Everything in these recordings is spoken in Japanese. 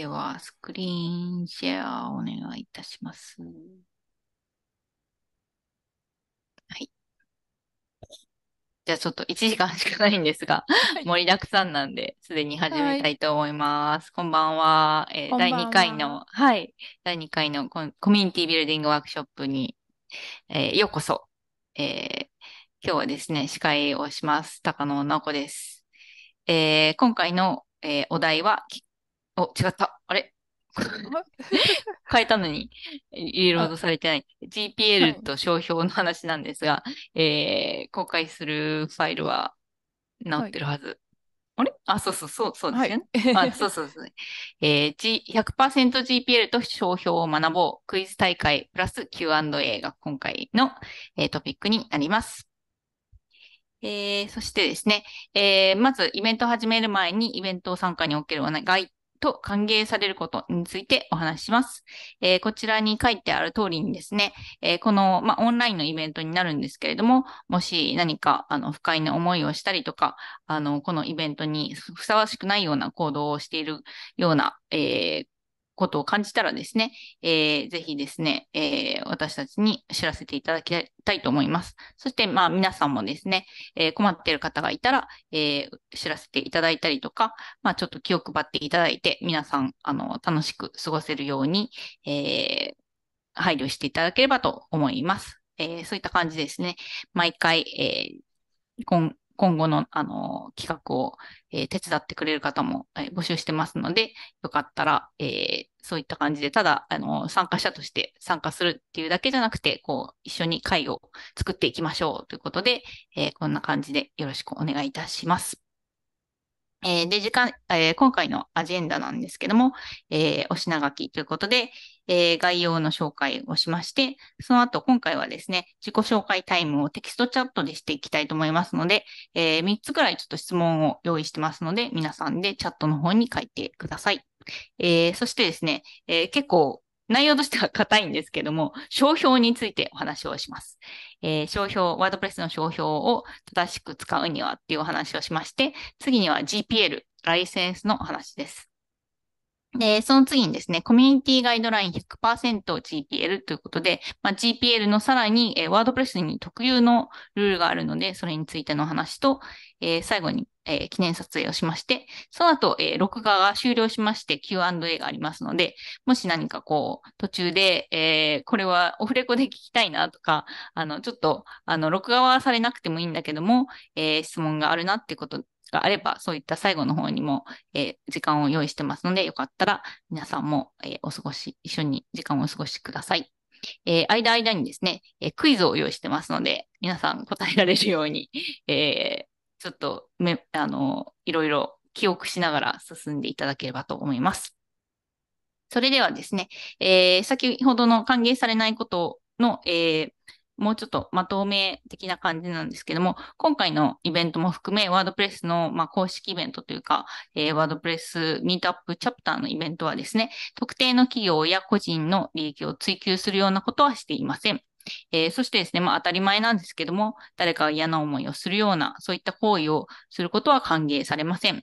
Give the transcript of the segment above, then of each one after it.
では、スクリーンシェアお願いいたします。はい。じゃあちょっと1時間しかないんですが、盛りだくさんなんで、すでに始めたいと思います。はい、こんばんは。えー、第2回の、はい、第2回のコミュニティビルディングワークショップに、えー、ようこそ。えー、今日はですね、司会をします。高野直子です。えー、今回の、えー、お題は、お、違った。あれ 変えたのに、リロードされてない。GPL と商標の話なんですが、はい、えー、公開するファイルはなってるはず。はい、あれあ、そうそうそう、そうですよね。はい、あそうそうそう、ねはいあそうそうそうえー、G、100%GPL と商標を学ぼう。クイズ大会プラス Q&A が今回の、えー、トピックになります。えー、そしてですね、えー、まずイベントを始める前にイベント参加における概と歓迎されることについてお話しします。えー、こちらに書いてある通りにですね、えー、この、まオンラインのイベントになるんですけれども、もし何か、あの、不快な思いをしたりとか、あの、このイベントにふさわしくないような行動をしているような、えーことを感じたらですね、えー、ぜひですね、えー、私たちに知らせていただきたいと思います。そして、まあ、皆さんもですね、えー、困っている方がいたら、えー、知らせていただいたりとか、まあ、ちょっと気を配っていただいて、皆さん、あの、楽しく過ごせるように、えー、配慮していただければと思います。えー、そういった感じですね。毎回、えー、今今後の、あの、企画を、えー、手伝ってくれる方も、えー、募集してますので、よかったら、えー、そういった感じで、ただ、あの、参加者として参加するっていうだけじゃなくて、こう、一緒に会を作っていきましょうということで、えこんな感じでよろしくお願いいたします。えー、で、時間、えー、今回のアジェンダなんですけども、えー、お品書きということで、え概要の紹介をしまして、その後今回はですね、自己紹介タイムをテキストチャットでしていきたいと思いますので、え3つくらいちょっと質問を用意してますので、皆さんでチャットの方に書いてください。えそしてですね、え結構内容としては硬いんですけども、商標についてお話をします。えー、商標、ワードプレスの商標を正しく使うにはっていうお話をしまして、次には GPL、ライセンスの話です。で、その次にですね、コミュニティガイドライン 100%GPL ということで、まあ、GPL のさらに、えー、ワードプレスに特有のルールがあるので、それについての話と、えー、最後に、えー、記念撮影をしまして、その後、え録画が終了しまして Q&A がありますので、もし何かこう、途中で、えこれはオフレコで聞きたいなとか、あの、ちょっと、あの、録画はされなくてもいいんだけども、え質問があるなってことがあれば、そういった最後の方にも、えー、時間を用意してますので、よかったら皆さんも、えー、お過ごし、一緒に時間をお過ごしください。えー、間間にですね、えクイズを用意してますので、皆さん答えられるように、えちょっとめ、あの、いろいろ記憶しながら進んでいただければと思います。それではですね、え先ほどの歓迎されないことの、えもうちょっとまとめ的な感じなんですけども、今回のイベントも含め、ワードプレスの、まあ、公式イベントというか、えー、ワードプレスミートアップチャプターのイベントはですね、特定の企業や個人の利益を追求するようなことはしていません。えー、そしてですね、まあ、当たり前なんですけども、誰かが嫌な思いをするような、そういった行為をすることは歓迎されません。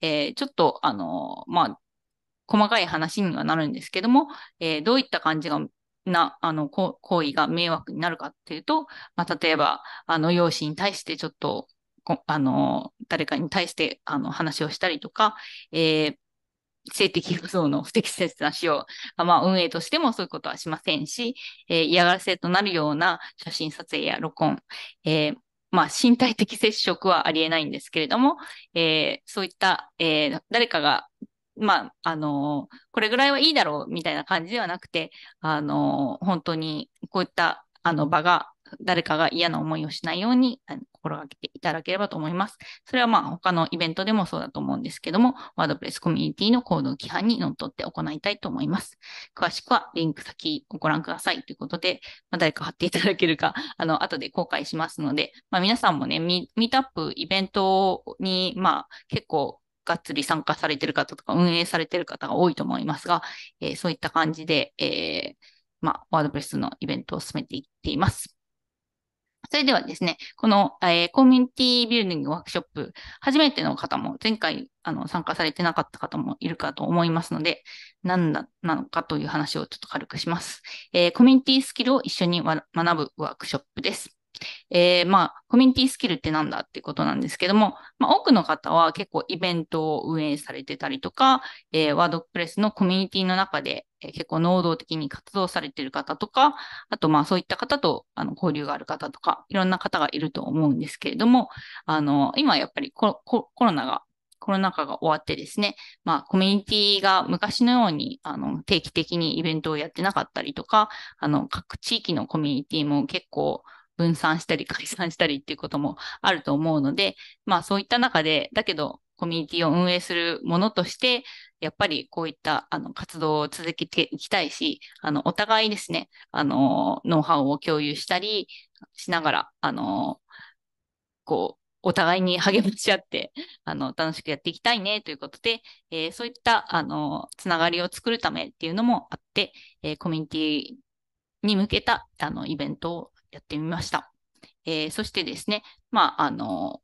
えー、ちょっと、あのまあ、細かい話にはなるんですけども、えー、どういった感じがな、あの、行為が迷惑になるかっていうと、まあ、例えば、あの、容姿に対してちょっと、あの、誰かに対して、あの、話をしたりとか、えー、性的不装の不適切な使用、まあ、運営としてもそういうことはしませんし、えー、嫌がらせとなるような写真撮影や録音、えー、まあ、身体的接触はありえないんですけれども、えー、そういった、えー、誰かがまあ、あの、これぐらいはいいだろうみたいな感じではなくて、あの、本当にこういったあの場が、誰かが嫌な思いをしないように心がけていただければと思います。それはまあ他のイベントでもそうだと思うんですけども、ワードプレスコミュニティの行動規範にのっとって行いたいと思います。詳しくはリンク先をご覧くださいということで、まあ、誰か貼っていただけるか、あの、後で後悔しますので、まあ皆さんもね、ミートアップイベントに、まあ結構がっつり参加されてる方とか、運営されてる方が多いと思いますが、えー、そういった感じで、えー、まあ、ワードプレスのイベントを進めていっています。それではですね、この、えー、コミュニティビルディングワークショップ、初めての方も、前回あの参加されてなかった方もいるかと思いますので、何なのかという話をちょっと軽くします。えー、コミュニティスキルを一緒に学ぶワークショップです。えー、まあ、コミュニティスキルってなんだってことなんですけども、まあ、多くの方は結構イベントを運営されてたりとか、えー、ワードプレスのコミュニティの中で、えー、結構能動的に活動されてる方とか、あとまあそういった方とあの交流がある方とか、いろんな方がいると思うんですけれども、あの、今やっぱりコロナがコロナ禍が終わってですね、まあ、コミュニティが昔のように、あの、定期的にイベントをやってなかったりとか、あの、各地域のコミュニティも結構、分散したり解散したりっていうこともあると思うので、まあそういった中で、だけどコミュニティを運営するものとして、やっぱりこういったあの活動を続けていきたいし、あのお互いですね、あのノウハウを共有したりしながら、あのこうお互いに励まし合って、あの、楽しくやっていきたいねということで、えー、そういった、あの、つながりを作るためっていうのもあって、えー、コミュニティに向けた、あの、イベントをやってみました。えー、そしてですね、まあ、あの、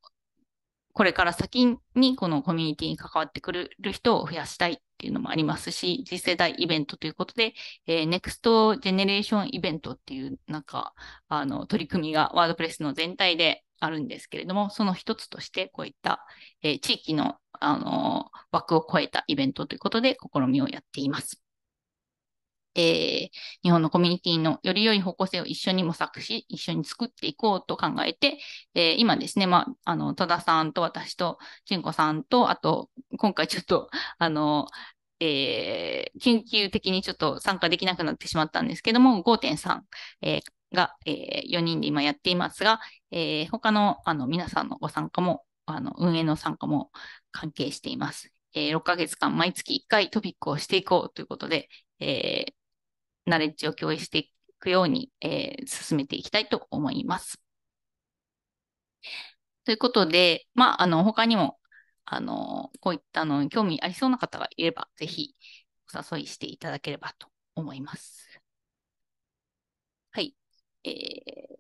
これから先にこのコミュニティに関わってくれる人を増やしたいっていうのもありますし、次世代イベントということで、えー、ネクストジェネレーションイベントっていう、なんか、あの、取り組みがワードプレスの全体であるんですけれども、その一つとして、こういった、えー、地域の、あの枠を超えたイベントということで、試みをやっています。えー、日本のコミュニティのより良い方向性を一緒に模索し、一緒に作っていこうと考えて、えー、今ですね、まあ、あの、戸田さんと私と、純子さんと、あと、今回ちょっと、あの、えー、緊急的にちょっと参加できなくなってしまったんですけども、5.3、えー、が、えー、4人で今やっていますが、えー、他のあの皆さんのご参加も、あの運営の参加も関係しています。えー、6ヶ月間毎月1回トピックをしていこうということで、えー、ナレッジを共有していくように、えー、進めていきたいと思います。ということで、まあ、あの、他にも、あの、こういったのに興味ありそうな方がいれば、ぜひお誘いしていただければと思います。はい。えー、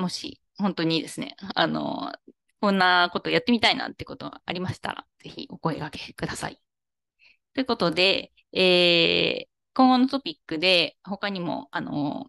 もし、本当にですね、あの、こんなことやってみたいなってことがありましたら、ぜひお声掛けください。ということで、えー、今後のトピックで、他にも、あの、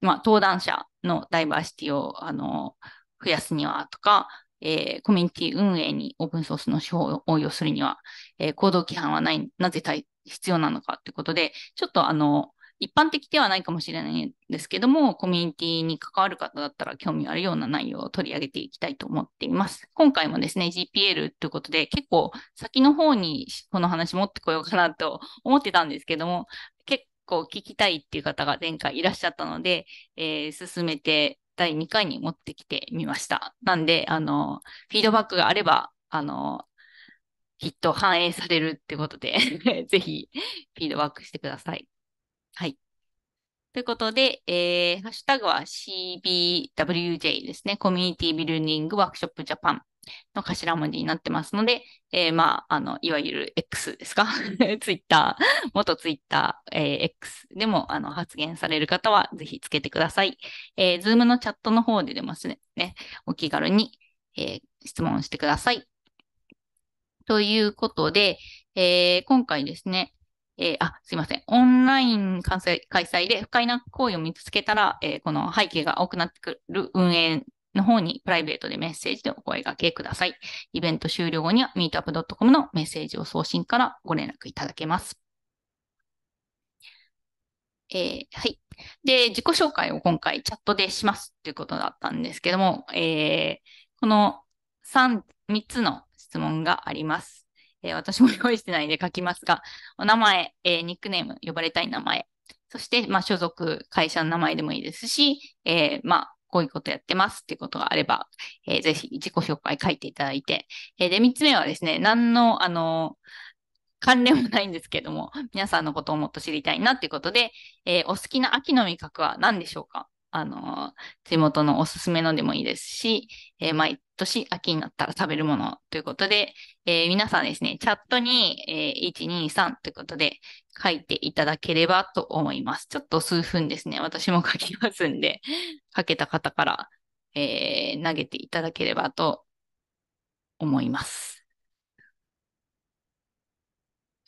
まあ、登壇者のダイバーシティを、あの、増やすにはとか、えー、コミュニティ運営にオープンソースの手法を応用するには、えー、行動規範はない、なぜ必要なのかということで、ちょっとあの、一般的ではないかもしれないんですけども、コミュニティに関わる方だったら興味あるような内容を取り上げていきたいと思っています。今回もですね、GPL ということで、結構先の方にこの話持ってこようかなと思ってたんですけども、結構聞きたいっていう方が前回いらっしゃったので、えー、進めて第2回に持ってきてみました。なんで、あの、フィードバックがあれば、あの、きっと反映されるってことで ぜひフィードバックしてください。はい。ということで、えー、ハッシュタグは CBWJ ですね。コミュニティビルディングワークショップジャパンの頭文字になってますので、えー、まあ、あの、いわゆる X ですか ?Twitter、元 Twitter、えー、X でも、あの、発言される方は、ぜひつけてください。えー、Zoom のチャットの方で出ますね。ねお気軽に、えー、質問してください。ということで、えー、今回ですね、えー、あ、すいません。オンライン開催で不快な行為を見つけたら、えー、この背景が多くなってくる運営の方にプライベートでメッセージでお声掛けください。イベント終了後には meetup.com のメッセージを送信からご連絡いただけます。えー、はい。で、自己紹介を今回チャットでしますということだったんですけども、えー、この3、3つの質問があります。えー、私も用意してないんで書きますが、お名前、えー、ニックネーム、呼ばれたい名前、そして、まあ、所属、会社の名前でもいいですし、えー、まあ、こういうことやってますってことがあれば、えー、ぜひ自己紹介書いていただいて、えー、で、3つ目はですね、何の、あの関連もないんですけども、皆さんのことをもっと知りたいなっていうことで、えー、お好きな秋の味覚は何でしょうかあの、地元のおすすめのでもいいですし、えー、毎年秋になったら食べるものということで、えー、皆さんですね、チャットに、えー、123ということで書いていただければと思います。ちょっと数分ですね、私も書きますんで、書けた方から、えー、投げていただければと思います。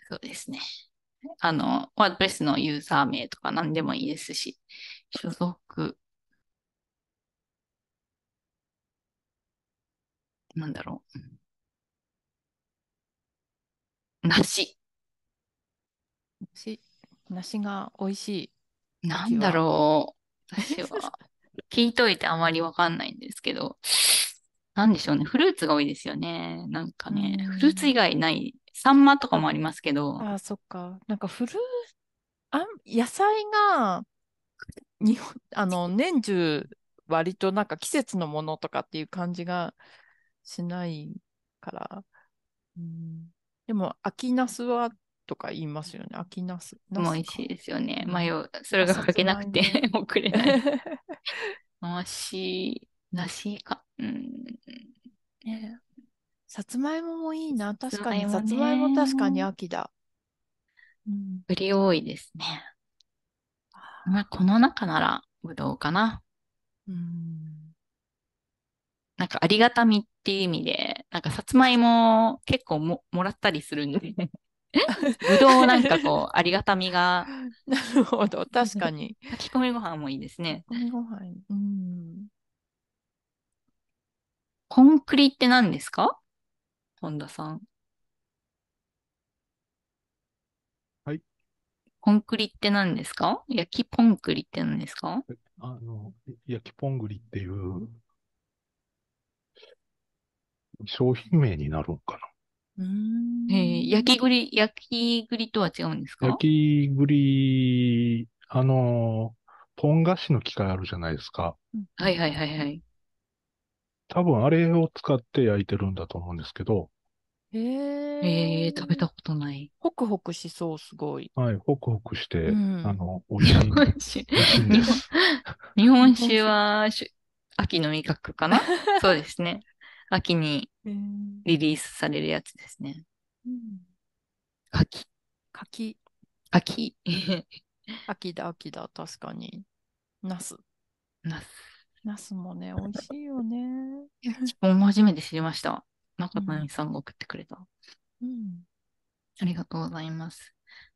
そうですね。あの、ワードプレスのユーザー名とか何でもいいですし、所属、なんだろう。梨。梨、梨が美味しい。なんだろう。私は、聞いといてあまりわかんないんですけど、なんでしょうね。フルーツが多いですよね。なんかね、フルーツ以外ない、サンマとかもありますけど、ああ、そっか。なんかフルー、あ野菜が日本あの年中割となんか季節のものとかっていう感じがしないから、うん、でも秋ナスはとか言いますよね秋ナスも美味しいですよね迷うそれがかけなくてもくれないなしなしかうんさつまいももいいな確かにさつまいも、確かに秋だ、うん、栗多いですねまあ、この中ならぶどうかな。うん。なんかありがたみっていう意味で、なんかさつまいも結構ももらったりするんで、ね、ぶどうなんかこう、ありがたみが。なるほど、確かに。炊き込みご飯もいいですね。ご飯、うん。コンクリって何ですか本田さん。ポンクリって何ですか焼きポンクリって何ですかあの、焼きポンクリっていう商品名になるのかな。うんえー、焼き栗、焼き栗とは違うんですか焼き栗、あの、ポン菓子の機械あるじゃないですか。はいはいはいはい。多分あれを使って焼いてるんだと思うんですけど、ええー、食べたことない。ホクホクしそう、すごい。はい、ホクホクして、うんあの、美味しい。美味しい日本日本酒はし秋の味覚かな そうですね。秋にリリースされるやつですね。うん秋。柿、秋。秋だ、秋だ、確かに。ナス。ナス。ナスもね、美味しいよね。もう初めて知りました。中谷さんが送ってくれた。うん。ありがとうございます。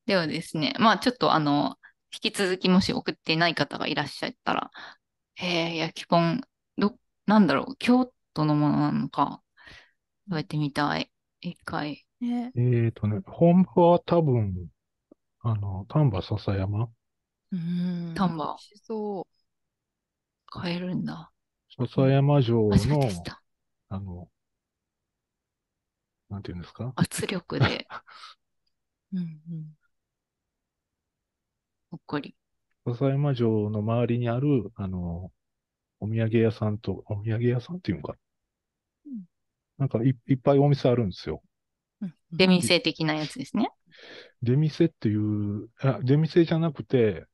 ではですね、まあちょっとあの、引き続きもし送ってない方がいらっしゃったら、えー、焼きポン、ど、なんだろう、京都のものなのか、食べてみたい。一回。えー、っとね、本部は多分、あの、丹波篠山。うん、丹波。しそう。買えるんだ。笹山城の、あの、なんていうんですか圧力で。うんうん。ほっこり。笹山城の周りにある、あの、お土産屋さんと、お土産屋さんっていうか、うん、なんかいいっぱいお店あるんですよ。出店的なやつですね。出店っていう、あ出店じゃなくて、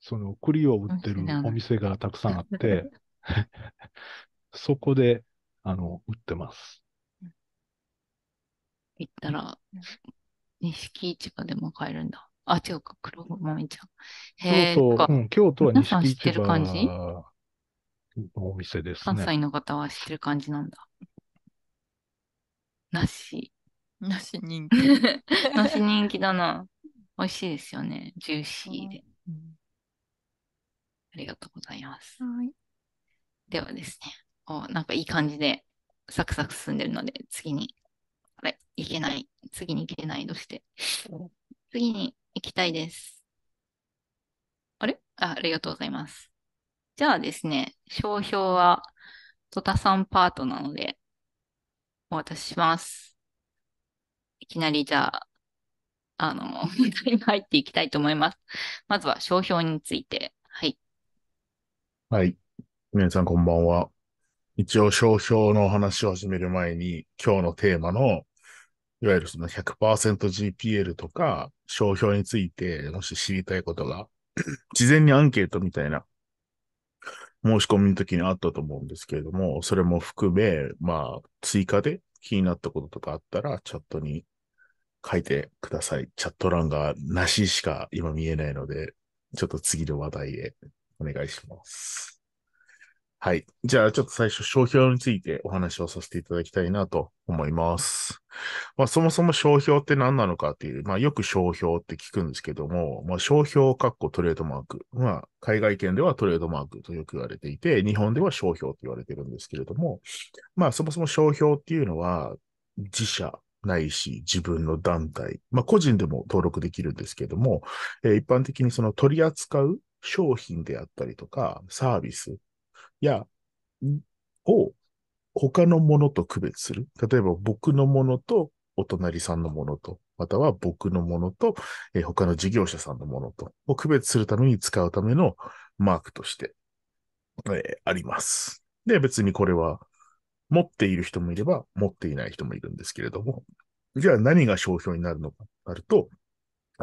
その栗を売ってるお店がたくさんあって、そこで、あの、売ってます。行ったら、錦市場でも買えるんだ。あ、違うか、黒豆ちゃん。へえ、京都、うん、京都は皆さん知ってる感じお店ですね。関西の方は知ってる感じなんだ。なし。なし人気。な し人気だな。美味しいですよね。ジューシーで。うん、ありがとうございます。はい。ではですね。お、なんかいい感じで、サクサク進んでるので、次にあれ、行けない。次に行けない。どうして。次に行きたいです。あれあありがとうございます。じゃあですね、商標は、トタさんパートなので、お渡しします。いきなりじゃあ、あの、に入っていきたいと思います。まずは商標について。はい。はい。皆さんこんばんは。一応商標の話を始める前に、今日のテーマのいわゆるその 100%GPL とか、商標について、もし知りたいことが、事前にアンケートみたいな申し込みの時にあったと思うんですけれども、それも含め、まあ、追加で気になったこととかあったら、チャットに書いてください。チャット欄がなししか今見えないので、ちょっと次の話題へお願いします。はい。じゃあ、ちょっと最初、商標についてお話をさせていただきたいなと思います。まあ、そもそも商標って何なのかっていう、まあ、よく商標って聞くんですけども、まあ、商標、かっトレードマーク。まあ、海外圏ではトレードマークとよく言われていて、日本では商標と言われてるんですけれども、まあ、そもそも商標っていうのは、自社、ないし、自分の団体、まあ、個人でも登録できるんですけども、えー、一般的にその取り扱う商品であったりとか、サービス、や、を他のものと区別する。例えば僕のものとお隣さんのものと、または僕のものと、えー、他の事業者さんのものと、を区別するために使うためのマークとして、えー、あります。で、別にこれは持っている人もいれば持っていない人もいるんですけれども、じゃあ何が商標になるのかとなると、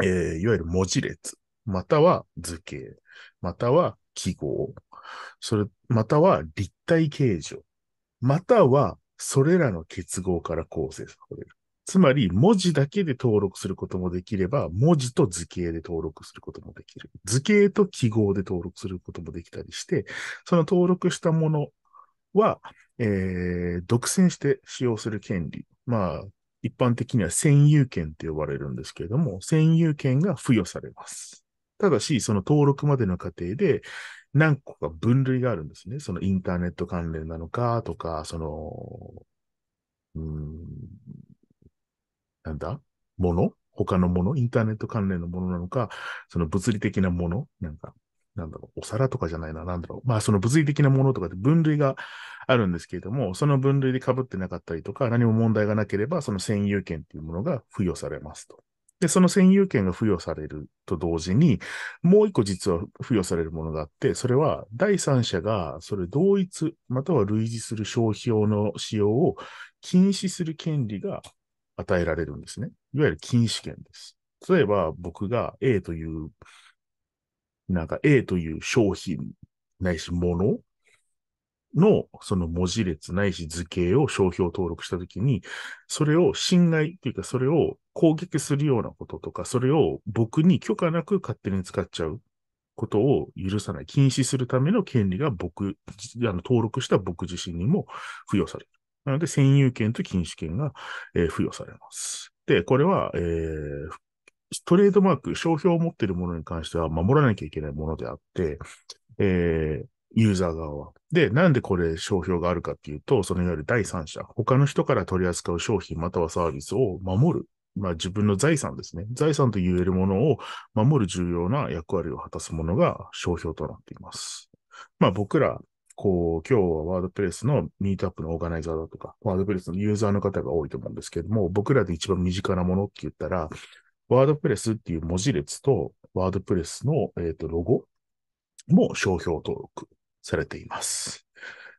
えー、いわゆる文字列、または図形、または記号、それ、または立体形状、またはそれらの結合から構成される。つまり、文字だけで登録することもできれば、文字と図形で登録することもできる。図形と記号で登録することもできたりして、その登録したものは、えー、独占して使用する権利。まあ、一般的には占有権って呼ばれるんですけれども、占有権が付与されます。ただし、その登録までの過程で、何個か分類があるんですね。そのインターネット関連なのかとか、その、うん、なんだもの他のものインターネット関連のものなのか、その物理的なものなんか、なんだろう、お皿とかじゃないな、なんだろう。まあ、その物理的なものとかって分類があるんですけれども、その分類で被ってなかったりとか、何も問題がなければ、その占有権っていうものが付与されますと。で、その占有権が付与されると同時に、もう一個実は付与されるものがあって、それは第三者がそれ同一または類似する商標の使用を禁止する権利が与えられるんですね。いわゆる禁止権です。例えば僕が A という、なんか A という商品ないし物のその文字列ないし図形を商標登録したときに、それを侵害っていうか、それを攻撃するようなこととか、それを僕に許可なく勝手に使っちゃうことを許さない、禁止するための権利が僕、あの登録した僕自身にも付与される。なので、占有権と禁止権が、えー、付与されます。で、これは、えー、トレードマーク、商標を持っているものに関しては守らなきゃいけないものであって、えー、ユーザー側は。で、なんでこれ商標があるかっていうと、そのいわゆる第三者、他の人から取り扱う商品またはサービスを守る。まあ自分の財産ですね。財産と言えるものを守る重要な役割を果たすものが商標となっています。まあ僕ら、こう、今日はワードプレスのミートアップのオーガナイザーだとか、ワードプレスのユーザーの方が多いと思うんですけども、僕らで一番身近なものって言ったら、ワードプレスっていう文字列と、ワードプレスの、えーと、とロゴも商標登録されています。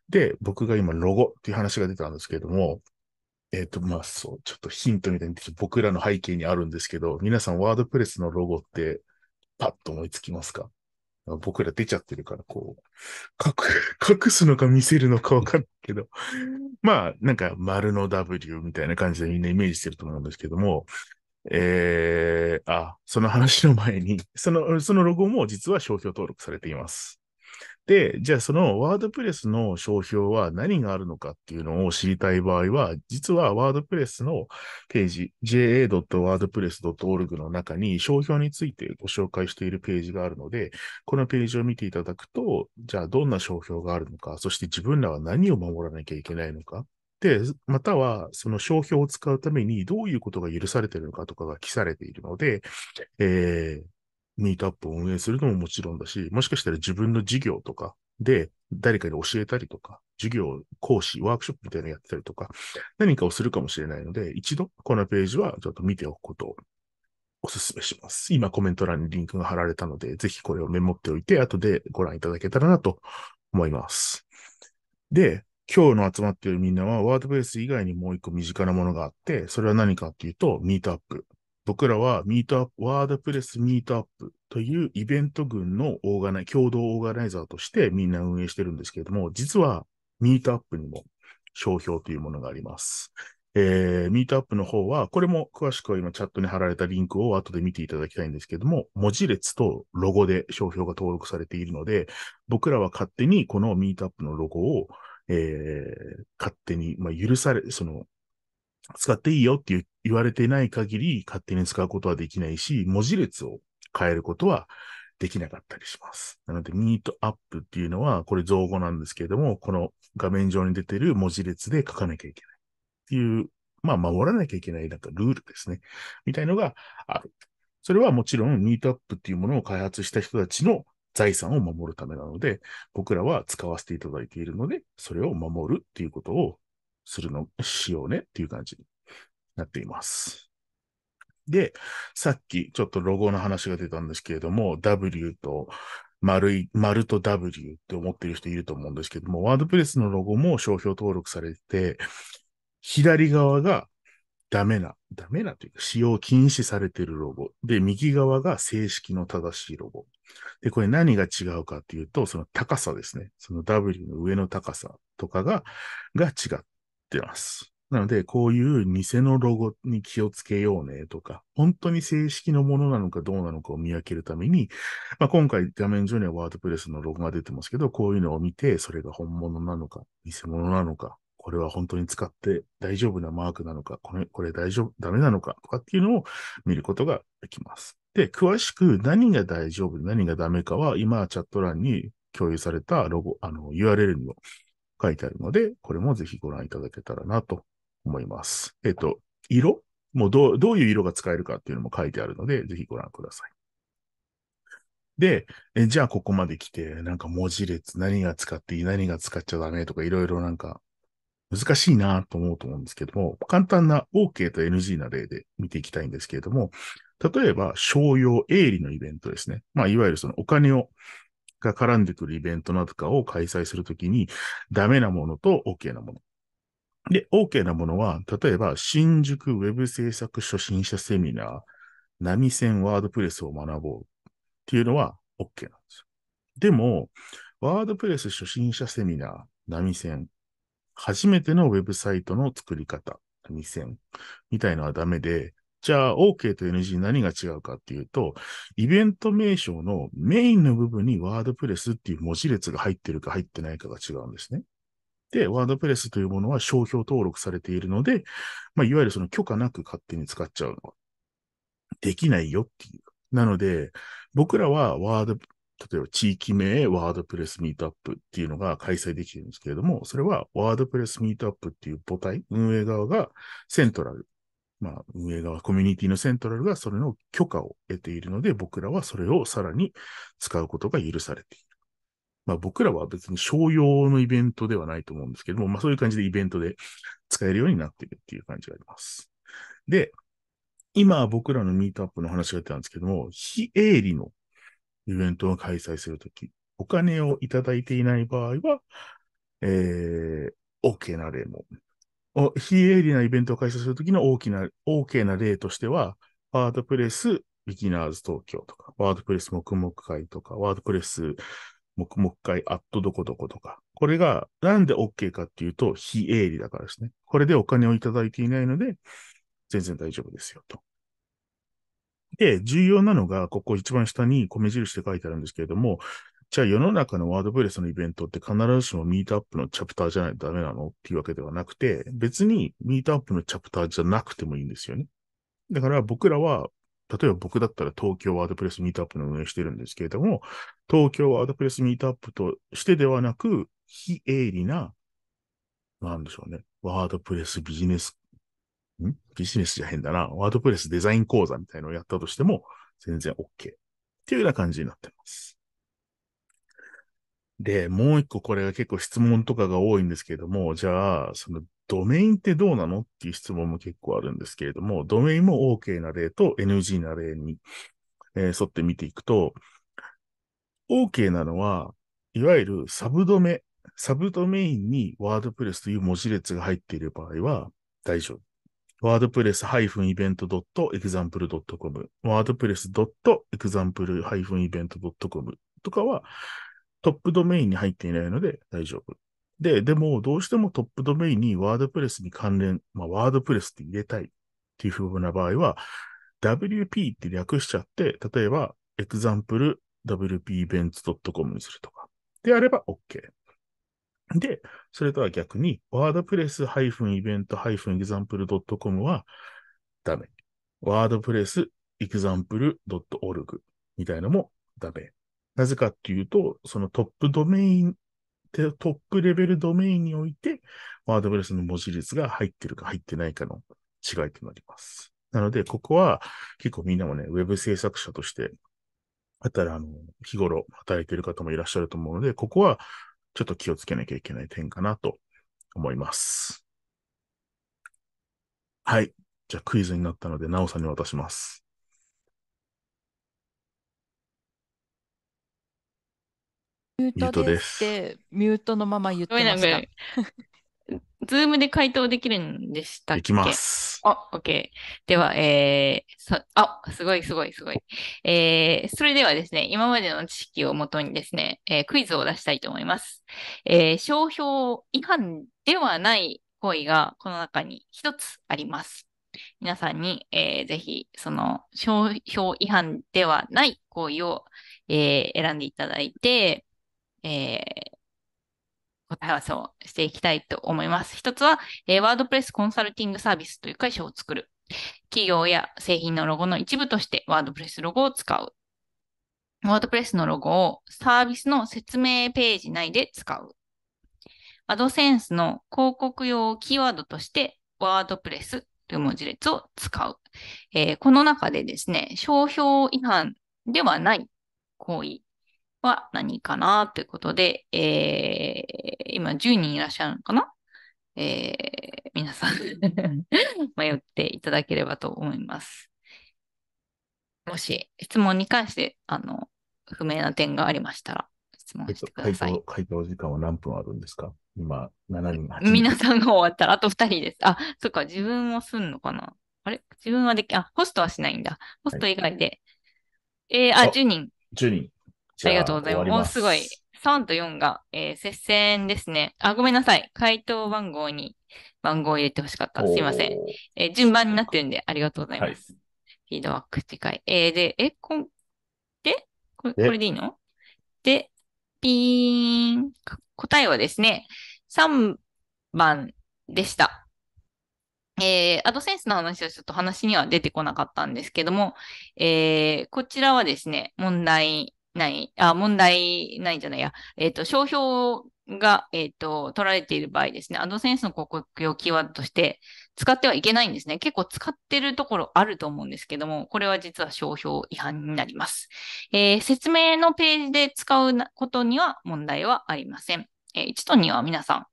で、僕が今、ロゴっていう話が出たんですけれども、えっ、ー、と、まあ、そう、ちょっとヒントみたいに僕らの背景にあるんですけど、皆さん、ワードプレスのロゴって、パッと思いつきますか僕ら出ちゃってるから、こう、隠、隠すのか見せるのかわかるけど、まあ、なんか、丸の W みたいな感じでみんなイメージしてると思うんですけども、えー、あ、その話の前に、その、そのロゴも実は商標登録されています。で、じゃあそのワードプレスの商標は何があるのかっていうのを知りたい場合は、実はワードプレスのページ、ja.wordpress.org の中に商標についてご紹介しているページがあるので、このページを見ていただくと、じゃあどんな商標があるのか、そして自分らは何を守らなきゃいけないのか、で、または、その商標を使うためにどういうことが許されているのかとかが記されているので、えー、ミートアップを運営するのももちろんだし、もしかしたら自分の事業とかで誰かに教えたりとか、授業、講師、ワークショップみたいなのやってたりとか、何かをするかもしれないので、一度このページはちょっと見ておくことをお勧めします。今コメント欄にリンクが貼られたので、ぜひこれをメモっておいて、後でご覧いただけたらなと思います。で、今日の集まっているみんなは、ワードプレス以外にもう一個身近なものがあって、それは何かっていうと、ミートアップ僕らはミートアップ、ワードプレスミートアップというイベント群のオーガナイ、共同オーガナイザーとしてみんな運営してるんですけれども、実はミートアップにも商標というものがあります。えー、ミートアップの方は、これも詳しくは今チャットに貼られたリンクを後で見ていただきたいんですけども、文字列とロゴで商標が登録されているので、僕らは勝手にこのミートアップのロゴを、えー、勝手に、まあ、許され、その、使っていいよって言われてない限り、勝手に使うことはできないし、文字列を変えることはできなかったりします。なので、ミートアップっていうのは、これ造語なんですけれども、この画面上に出てる文字列で書かなきゃいけないっていう、まあ、守らなきゃいけないなんかルールですね。みたいのがある。それはもちろん、ミートアップっていうものを開発した人たちの財産を守るためなので、僕らは使わせていただいているので、それを守るっていうことをするの、しようねっていう感じになっています。で、さっきちょっとロゴの話が出たんですけれども、W と丸い、丸と W って思ってる人いると思うんですけども、ワードプレスのロゴも商標登録されて、左側がダメな、ダメなというか、使用禁止されてるロゴ。で、右側が正式の正しいロゴ。で、これ何が違うかっていうと、その高さですね。その W の上の高さとかが、が違っってます。なので、こういう偽のロゴに気をつけようねとか、本当に正式のものなのかどうなのかを見分けるために、まあ、今回画面上にはワードプレスのロゴが出てますけど、こういうのを見て、それが本物なのか、偽物なのか、これは本当に使って大丈夫なマークなのか、これこれ大丈夫、ダメなのかとかっていうのを見ることができます。で、詳しく何が大丈夫、何がダメかは、今チャット欄に共有されたロゴ、あの、URL にも書いてあるので、これもぜひご覧いただけたらなと思います。えっ、と、色もうどう、どういう色が使えるかっていうのも書いてあるので、ぜひご覧ください。で、えじゃあここまで来て、なんか文字列、何が使っていい、何が使っちゃダメとか、いろいろなんか難しいなと思うと思うんですけども、簡単な OK と NG な例で見ていきたいんですけれども、例えば、商用営利のイベントですね。まあ、いわゆるそのお金をが絡んでくるイベントなどかを開催するときに、ダメなものと OK なもの。で、OK なものは、例えば、新宿ウェブ制作初心者セミナー、波線ワードプレスを学ぼうっていうのは OK なんですよ。でも、ワードプレス初心者セミナー、波線、初めてのウェブサイトの作り方、波線みたいのはダメで、じゃあ OK と NG 何が違うかっていうと、イベント名称のメインの部分にワードプレスっていう文字列が入ってるか入ってないかが違うんですね。で、ワードプレスというものは商標登録されているので、まあ、いわゆるその許可なく勝手に使っちゃうのはできないよっていう。なので、僕らはワード、例えば地域名ワードプレスミートアップっていうのが開催できるんですけれども、それはワードプレスミートアップっていう母体、運営側がセントラルまあ、運営側、コミュニティのセントラルがそれの許可を得ているので、僕らはそれをさらに使うことが許されている。まあ、僕らは別に商用のイベントではないと思うんですけども、まあ、そういう感じでイベントで使えるようになっているっていう感じがあります。で、今僕らのミートアップの話が出たんですけども、非営利のイベントを開催するとき、お金をいただいていない場合は、えー、OK な例も非営利なイベントを開催するときの大きな、OK な例としては、ワードプレスビギナーズ東京とか、ワードプレス黙々会とか、ワードプレス黙々会アットどこどことか。これがなんで OK かっていうと、非営利だからですね。これでお金をいただいていないので、全然大丈夫ですよと。で、重要なのが、ここ一番下に米印で書いてあるんですけれども、じゃあ世の中のワードプレスのイベントって必ずしもミートアップのチャプターじゃないとダメなのっていうわけではなくて、別にミートアップのチャプターじゃなくてもいいんですよね。だから僕らは、例えば僕だったら東京ワードプレスミートアップの運営してるんですけれども、東京ワードプレスミートアップとしてではなく、非営利な、なんでしょうね、ワードプレスビジネス、んビジネスじゃ変だな、ワードプレスデザイン講座みたいなのをやったとしても、全然 OK。っていうような感じになってます。で、もう一個これが結構質問とかが多いんですけれども、じゃあ、そのドメインってどうなのっていう質問も結構あるんですけれども、ドメインも OK な例と NG な例に、えー、沿って見ていくと、OK なのは、いわゆるサブドメ、サブドメインにワードプレスという文字列が入っている場合は大丈夫。ワードプレス -event.example.com、ワードプレス .example-event.com とかはトップドメインに入っていないので大丈夫。で、でも、どうしてもトップドメインにワードプレスに関連、まあ、ワードプレスって入れたいっていうふうな場合は、WP って略しちゃって、例えば、example wpevents.com にするとか。であれば OK。で、それとは逆に、wordpress-event-example.com はダメ。wordpress-example.org みたいのもダメ。なぜかっていうと、そのトップドメイン、トップレベルドメインにおいて、ワードプレスの文字列が入ってるか入ってないかの違いとなります。なので、ここは結構みんなもね、ウェブ制作者として、あったら、あの、日頃働いてる方もいらっしゃると思うので、ここはちょっと気をつけなきゃいけない点かなと思います。はい。じゃあクイズになったので、なおさんに渡します。ミュートですミュートのまま言ってました。ズームで回答できるんでしたっけできます。あ、OK。では、えー、あ、すごいすごいすごい。えー、それではですね、今までの知識をもとにですね、えー、クイズを出したいと思います。えー、商標違反ではない行為がこの中に一つあります。皆さんに、えー、ぜひ、その、商標違反ではない行為を、えー、選んでいただいて、えー、答え合わせをしていきたいと思います。一つは、えー、ワードプレスコンサルティングサービスという会社を作る。企業や製品のロゴの一部としてワードプレスロゴを使う。ワードプレスのロゴをサービスの説明ページ内で使う。アドセンスの広告用キーワードとしてワードプレスという文字列を使う。えー、この中でですね、商標違反ではない行為は何かなということで、えー、今10人いらっしゃるのかなえー、皆さん 迷っていただければと思います。もし質問に関して、あの、不明な点がありましたら、質問してください。えっと、回答時間は何分あるんですか今、7人。人皆さんが終わったら、あと2人です。あ、そっか、自分もすんのかなあれ自分はでき、あ、ホストはしないんだ。ホスト以外で。はい、えー、あ、10人。10人。ありがとうございます。もうすごい。3と4が、えー、接戦ですね。あ、ごめんなさい。回答番号に番号を入れてほしかった。すいません、えー、順番になってるんで、ありがとうございます。はい、フィードバックって回。えー、で、え、こん、でこれでいいので、ピーン。答えはですね、3番でした。えー、アドセンスの話はちょっと話には出てこなかったんですけども、えー、こちらはですね、問題ない、あ、問題ないんじゃないや、えっ、ー、と、商標が、えっ、ー、と、取られている場合ですね、アドセンスの広告用キーワードとして使ってはいけないんですね。結構使ってるところあると思うんですけども、これは実は商標違反になります。えー、説明のページで使うことには問題はありません。えー、1と2は皆さん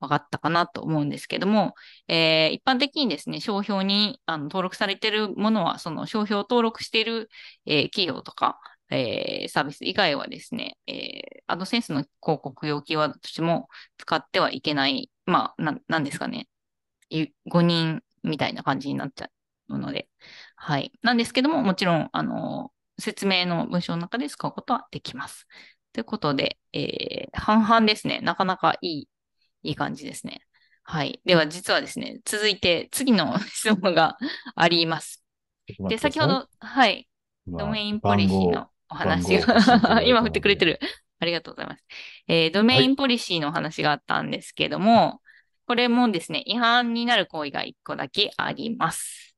分かったかなと思うんですけども、えー、一般的にですね、商標にあの登録されているものは、その商標を登録している、えー、企業とか、えー、サービス以外はですね、えー、アドセンスの広告用キーワードとしても使ってはいけない、まあ、ななんですかね、5人みたいな感じになっちゃうので、はい。なんですけども、もちろん、あの、説明の文章の中で使うことはできます。ということで、えー、半々ですね。なかなかいい、いい感じですね。はい。では、実はですね、続いて次の質問があります。で、先ほど、はい。ドメインポリシーの。お話が。今振ってくれてる。ありがとうございます。えー、ドメインポリシーのお話があったんですけども、はい、これもですね、違反になる行為が1個だけあります。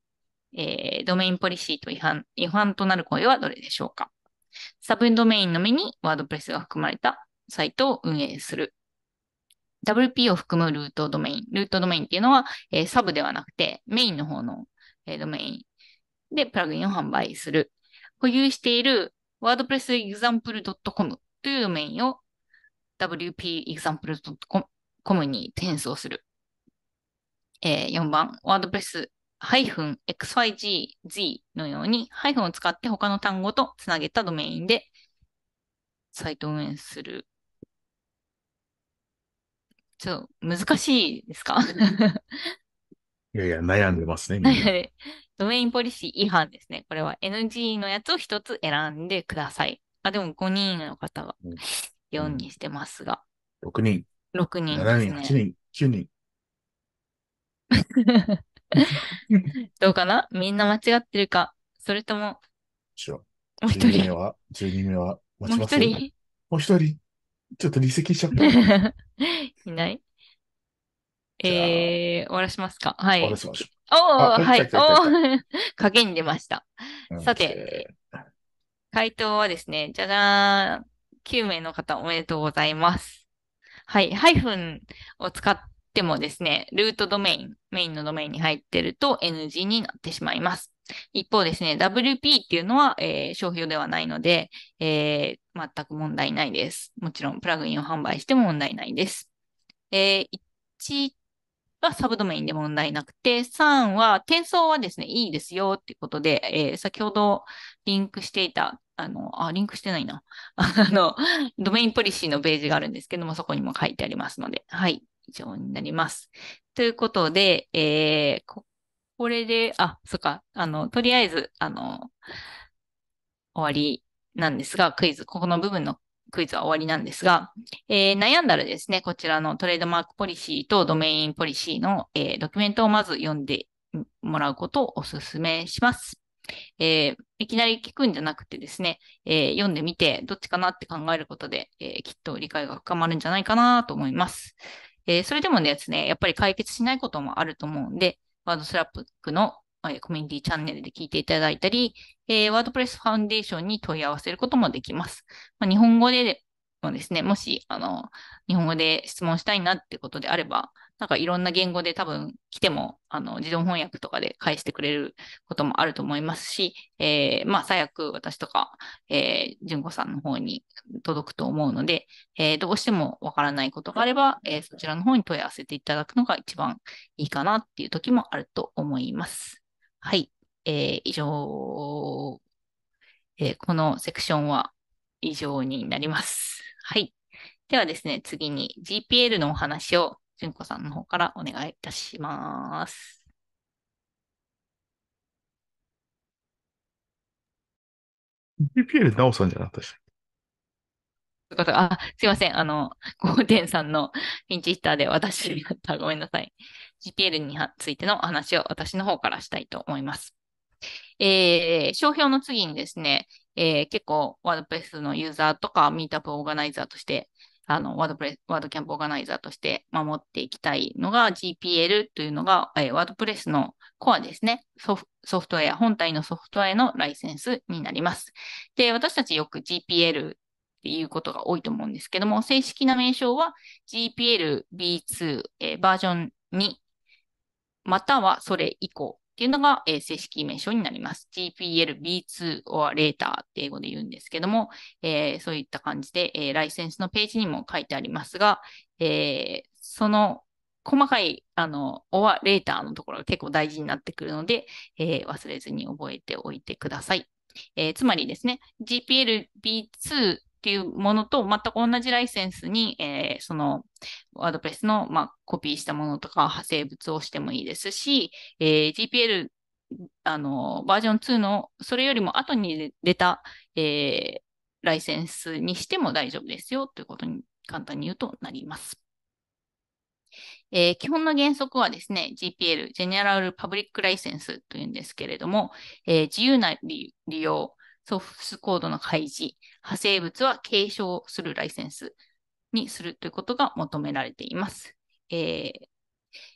えー、ドメインポリシーと違反、違反となる行為はどれでしょうかサブドメインのみにワードプレスが含まれたサイトを運営する。WP を含むルートドメイン。ルートドメインっていうのは、えー、サブではなくて、メインの方の、えー、ドメインでプラグインを販売する。保有している wordpressexample.com というドメインを wp-example.com に転送する。えー、4番、wordpress- -xyz のように、ハイフンを使って他の単語とつなげたドメインでサイト運営する。ちょっと難しいですかいやいや、悩んでますね。ドメインポリシー違反ですね。これは NG のやつを1つ選んでください。あ、でも5人の方が4にしてますが。6人。六人、ね。7人、8人、9人。どうかなみんな間違ってるかそれとも。もう一人。目は、12目はもう一人もう一人。ちょっと離席しちゃった。いないえー、終わらしますかはい。終わらしましょう。おお、はい。おお、影 に出ました。さて、回答はですね、じゃじゃーん。9名の方おめでとうございます。はい。ハイフンを使ってもですね、ルートドメイン、メインのドメインに入ってると NG になってしまいます。一方ですね、WP っていうのは、えー、商標ではないので、えー、全く問題ないです。もちろん、プラグインを販売しても問題ないです。えー、1はサブドメインで問題なくて、3は転送はですね、いいですよっていうことで、えー、先ほどリンクしていた、あの、あ、リンクしてないな。あの、ドメインポリシーのページがあるんですけども、そこにも書いてありますので、はい、以上になります。ということで、えー、こ、これで、あ、そっか、あの、とりあえず、あの、終わりなんですが、クイズ、ここの部分のクイズは終わりなんですが、えー、悩んだらですね、こちらのトレードマークポリシーとドメインポリシーの、えー、ドキュメントをまず読んでもらうことをお勧めします。えー、いきなり聞くんじゃなくてですね、え読んでみて、どっちかなって考えることで、えきっと理解が深まるんじゃないかなと思います。えそれでもですね、やっぱり解決しないこともあると思うんで、ワードスラップのコミュニティチャンネルで聞いていただいたり、えー、ワードプレスファウンデーションに問い合わせることもできます。まあ、日本語でもですね、もし、あの、日本語で質問したいなってことであれば、なんかいろんな言語で多分来ても、あの、自動翻訳とかで返してくれることもあると思いますし、えー、まあ、最悪私とか、えー、純子さんの方に届くと思うので、えー、どうしてもわからないことがあれば、えー、そちらの方に問い合わせていただくのが一番いいかなっていう時もあると思います。はい。えー、以上、えー、このセクションは以上になります。はい。ではですね、次に GPL のお話を、純子さんの方からお願いいたします。GPL なおさんじゃなかったでしあ、すいません。あの、ゴーテンさんのピンチヒッターで私だった。ごめんなさい。GPL についての話を私の方からしたいと思います。えー、商標の次にですね、えー、結構ワードプレスのユーザーとかミートアップオーガナイザーとして、あの、ワードプレス、ワードキャンプオーガナイザーとして守っていきたいのが GPL というのが、えー、ドプレスのコアですねソフ。ソフトウェア、本体のソフトウェアのライセンスになります。で、私たちよく GPL っていうことが多いと思うんですけども、正式な名称は GPL B2、えー、バージョン2またはそれ以降っていうのが、えー、正式名称になります。TPLB2 or later って英語で言うんですけども、えー、そういった感じで、えー、ライセンスのページにも書いてありますが、えー、その細かい、あの、or later のところが結構大事になってくるので、えー、忘れずに覚えておいてください。えー、つまりですね、GPLB2 っていうものと全く同じライセンスに、えー、そのワードプレスの、まあ、コピーしたものとか派生物をしてもいいですし、えー、GPL あのバージョン2のそれよりも後に出た、えー、ライセンスにしても大丈夫ですよということに簡単に言うとなります。えー、基本の原則はですね、GPL、General Public License というんですけれども、えー、自由な利用、ソフスコードの開示、派生物は継承するライセンスにするということが求められています。えー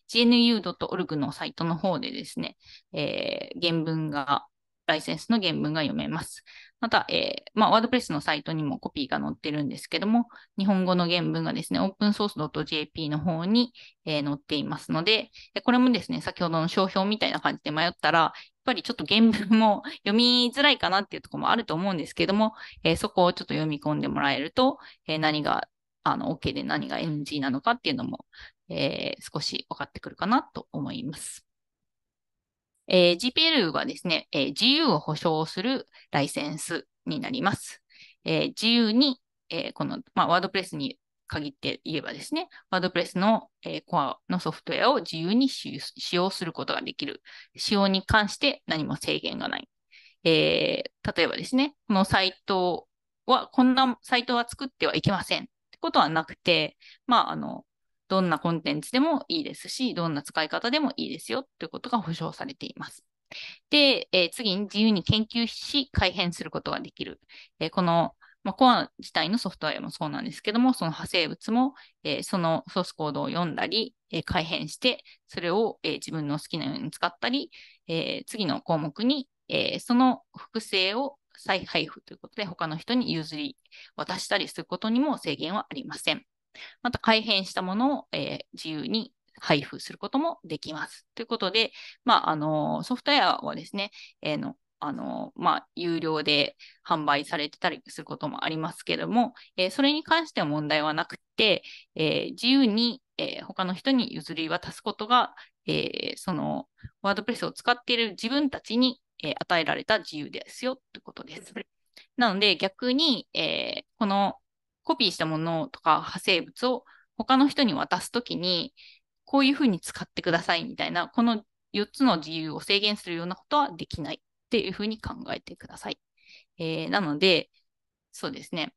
gnu.org のサイトの方でですね、えー、原文が、ライセンスの原文が読めます。また、えー、まあ、ワードプレスのサイトにもコピーが載ってるんですけども、日本語の原文がですね、opensource.jp の方に、えー、載っていますので、これもですね、先ほどの商標みたいな感じで迷ったら、ぱりちょっと原文も 読みづらいかなっていうところもあると思うんですけども、えー、そこをちょっと読み込んでもらえると、えー、何があの OK で何が NG なのかっていうのも、えー、少し分かってくるかなと思います。えー、GPL はですね、えー、自由を保障するライセンスになります。えー、自由に、えー、この、まあ、ワードプレスに限って言えばですね、WordPress の、えー、コアのソフトウェアを自由に使用することができる。使用に関して何も制限がない。えー、例えばですね、このサイトは、こんなサイトは作ってはいけませんってことはなくて、まあ、あの、どんなコンテンツでもいいですし、どんな使い方でもいいですよということが保証されています。で、えー、次に自由に研究し、改変することができる。えー、このまあ、コア自体のソフトウェアもそうなんですけども、その派生物も、えー、そのソースコードを読んだり、えー、改変して、それを、えー、自分の好きなように使ったり、え次の項目に、えその複製を再配布ということで、他の人に譲り渡したりすることにも制限はありません。また、改変したものを、え自由に配布することもできます。ということで、まあ、あのソフトウェアはですね、えーのあの、まあ、有料で販売されてたりすることもありますけども、えー、それに関しては問題はなくて、えー、自由に、えー、他の人に譲り渡すことが、えその、ワードプレスを使っている自分たちに、え与えられた自由ですよってことです。なので、逆に、えこのコピーしたものとか派生物を他の人に渡すときに、こういうふうに使ってくださいみたいな、この4つの自由を制限するようなことはできないっていうふうに考えてください。えー、なので、そうですね。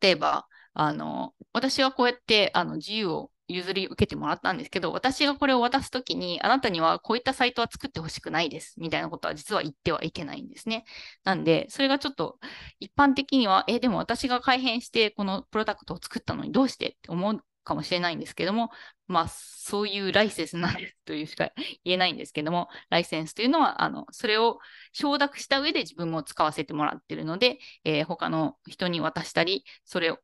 例えば、あの、私はこうやってあの自由を譲り受けてもらったんですけど、私がこれを渡すときに、あなたにはこういったサイトは作ってほしくないです、みたいなことは実は言ってはいけないんですね。なんで、それがちょっと一般的には、え、でも私が改変してこのプロダクトを作ったのにどうしてって思うかもしれないんですけども、まあ、そういうライセンスなんですというしか言えないんですけども、ライセンスというのは、あの、それを承諾した上で自分も使わせてもらってるので、えー、他の人に渡したり、それを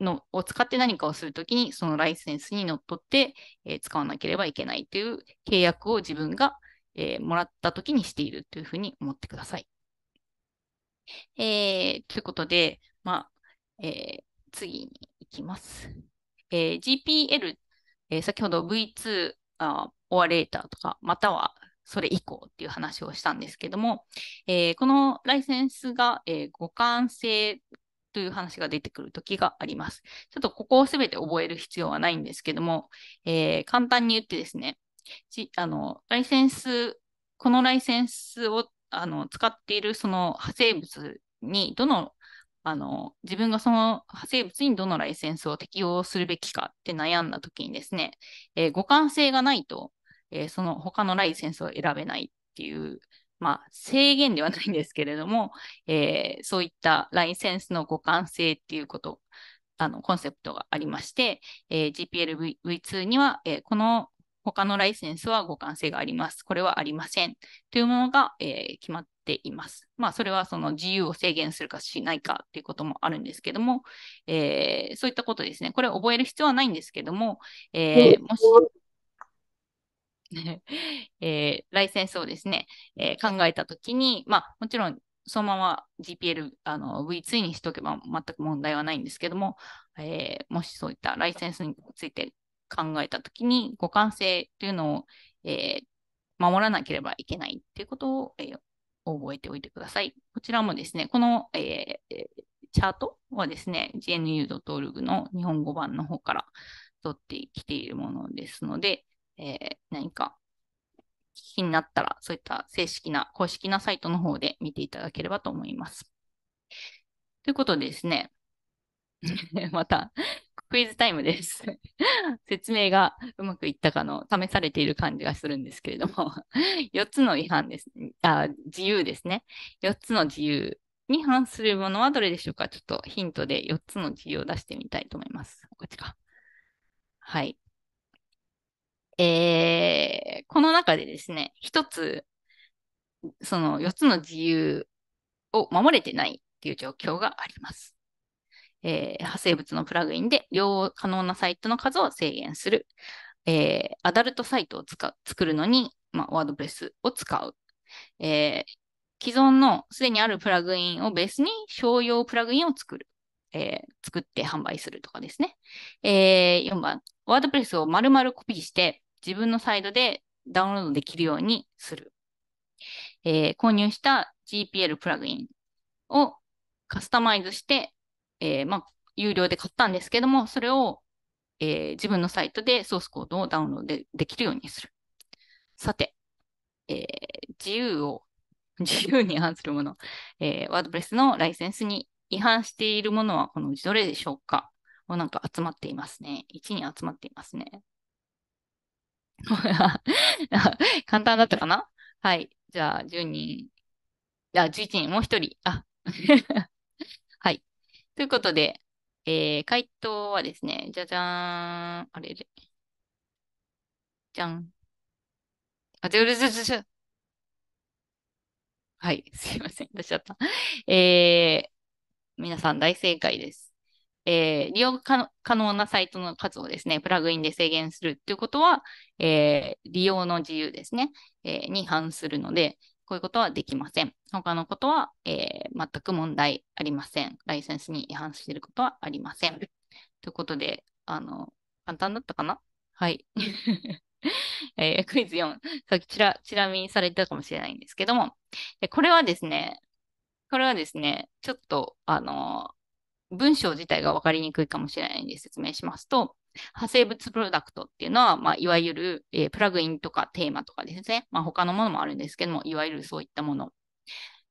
のを使って何かをするときに、そのライセンスにのっとって、えー、使わなければいけないという契約を自分が、えー、もらったときにしているというふうに思ってください。えー、ということで、まあ、え次に行きます。えー、GPL、えー、先ほど V2 あオ r l a ー e とか、またはそれ以降っていう話をしたんですけども、えー、このライセンスが、えー、互換性という話が出てくる時があります。ちょっとここをすべて覚える必要はないんですけども、えー、簡単に言ってですね、あの、ライセンス、このライセンスをあの使っているその派生物にどのあの、自分がその生物にどのライセンスを適用するべきかって悩んだ時にですね、えー、互換性がないと、えー、その他のライセンスを選べないっていう、まあ、制限ではないんですけれども、えー、そういったライセンスの互換性っていうこと、あの、コンセプトがありまして、え GPLv2 には、えこの他のライセンスは互換性があります。これはありません。というものが、え決まっています。まあ、それはその自由を制限するかしないかということもあるんですけども、えー、そういったことですね。これ覚える必要はないんですけども、えー、もし、えー、ライセンスをですね、えー、考えたときに、まあ、もちろん、そのまま GPL、あの、V2 にしとけば全く問題はないんですけども、えー、もしそういったライセンスについて考えたときに、互換性というのを、えー、守らなければいけないっていうことを、えー、覚えておいてください。こちらもですね、この、えー、チャートはですね、gnu.org の日本語版の方から取ってきているものですので、えー、何か気になったら、そういった正式な、公式なサイトの方で見ていただければと思います。ということでですね、また、クイズタイムです。説明がうまくいったかの試されている感じがするんですけれども、4 つの違反です、あ、自由ですね。4つの自由に反するものはどれでしょうかちょっとヒントで4つの自由を出してみたいと思います。こっちか。はい。えー、この中でですね、1つ、その4つの自由を守れてないっていう状況があります。えー、派生物のプラグインで利用可能なサイトの数を制限する。えー、アダルトサイトを使う作るのに、まあ、ワードプレスを使う。えー、既存のすでにあるプラグインをベースに商用プラグインを作る。えー、作って販売するとかですね。えー、4番、ワードプレスを丸々コピーして自分のサイドでダウンロードできるようにする。えー、購入した GPL プラグインをカスタマイズして、えー、まあ、有料で買ったんですけども、それを、えー、自分のサイトでソースコードをダウンロードできるようにする。さて、え自由を、自由に反するもの、えワードプレスのライセンスに違反しているものはこのうちどれでしょうかもうなんか集まっていますね。1に集まっていますね。簡単だったかなはい。じゃあ、10人。あ、11人、もう1人。あ。はい。ということで、えー、回答はですね、じゃじゃーん。あれれ。じゃん。あ、ちょ、ちょ、ちょ、はい、すいません、出しちゃった。えー、皆さん大正解です。えー、利用可能なサイトの数をですね、プラグインで制限するっていうことは、えー、利用の自由ですね、えー、に反するので、こういうことはできません。他のことは、えー、全く問題ありません。ライセンスに違反していることはありません。ということで、あの、簡単だったかなはい。えー、クイズ4、さっきちら、ちら見されたかもしれないんですけども、えこれはですね、これはですね、ちょっと、あのー、文章自体がわかりにくいかもしれないんで説明しますと、派生物プロダクトっていうのは、まあ、いわゆる、えー、プラグインとかテーマとかですね、まあ、他のものもあるんですけども、いわゆるそういったもの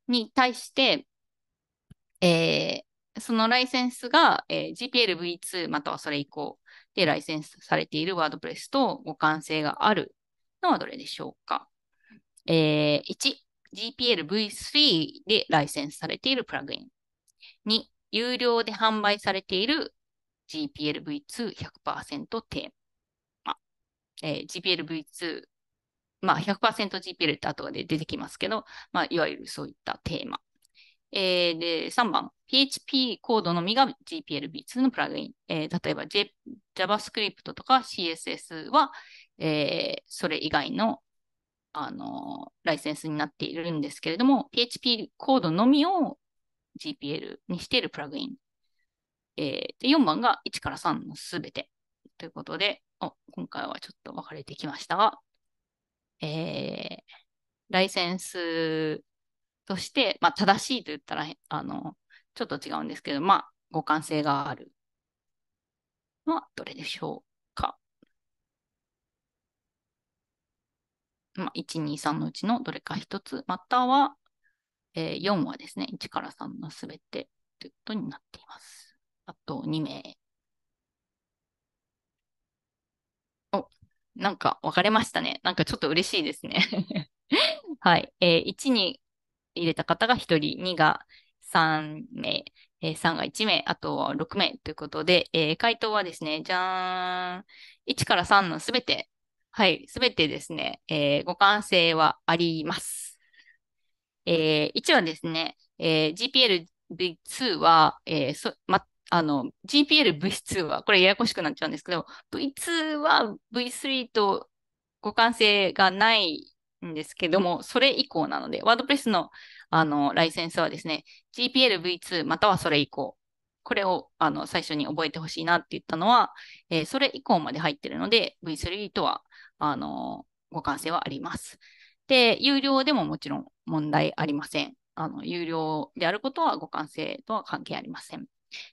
に対して、えー、そのライセンスが、えー、GPLv2 またはそれ以降でライセンスされているワードプレスと互換性があるのはどれでしょうか、えー、?1、GPLv3 でライセンスされているプラグイン。2、有料で販売されている GPLv2100% テーマ。えー、GPLv2、まあ 100%GPL って後で出てきますけど、まあいわゆるそういったテーマえー、で、3番、PHP コードのみが GPLB2 のプラグイン。えー、例えば、J、JavaScript とか CSS は、えー、それ以外の、あのー、ライセンスになっているんですけれども、PHP コードのみを GPL にしているプラグイン。えー、で4番が1から3のすべて。ということで、お今回はちょっと分かれてきましたが、えー、ライセンスとして、まあ、正しいと言ったら、あの、ちょっと違うんですけど、まあ、互換性があるのはどれでしょうか。まあ、1、2、3のうちのどれか1つ、または、えー、4はですね、1から3のすべてということになっています。あと2名。お、なんか分かれましたね。なんかちょっと嬉しいですね はい。えー、1に入れた方が1人、2が3名、えー、3が1名、あとは6名ということで、えー、回答はですね、じゃーん、1から3のすべて、はい、すべてですね、えー、互換性はあります。えー、1はですね、えー、GPL2 は、えーそま、あの、GPLV2 は、これややこしくなっちゃうんですけど、V2 は V3 と互換性がないんですけども、それ以降なので、ワードプレスのあのライセンスはですね、GPLv2 またはそれ以降、これをあの最初に覚えてほしいなって言ったのは、えー、それ以降まで入ってるので、V3 とはあの互換性はあります。で、有料でももちろん問題ありません。あの有料であることは互換性とは関係ありません。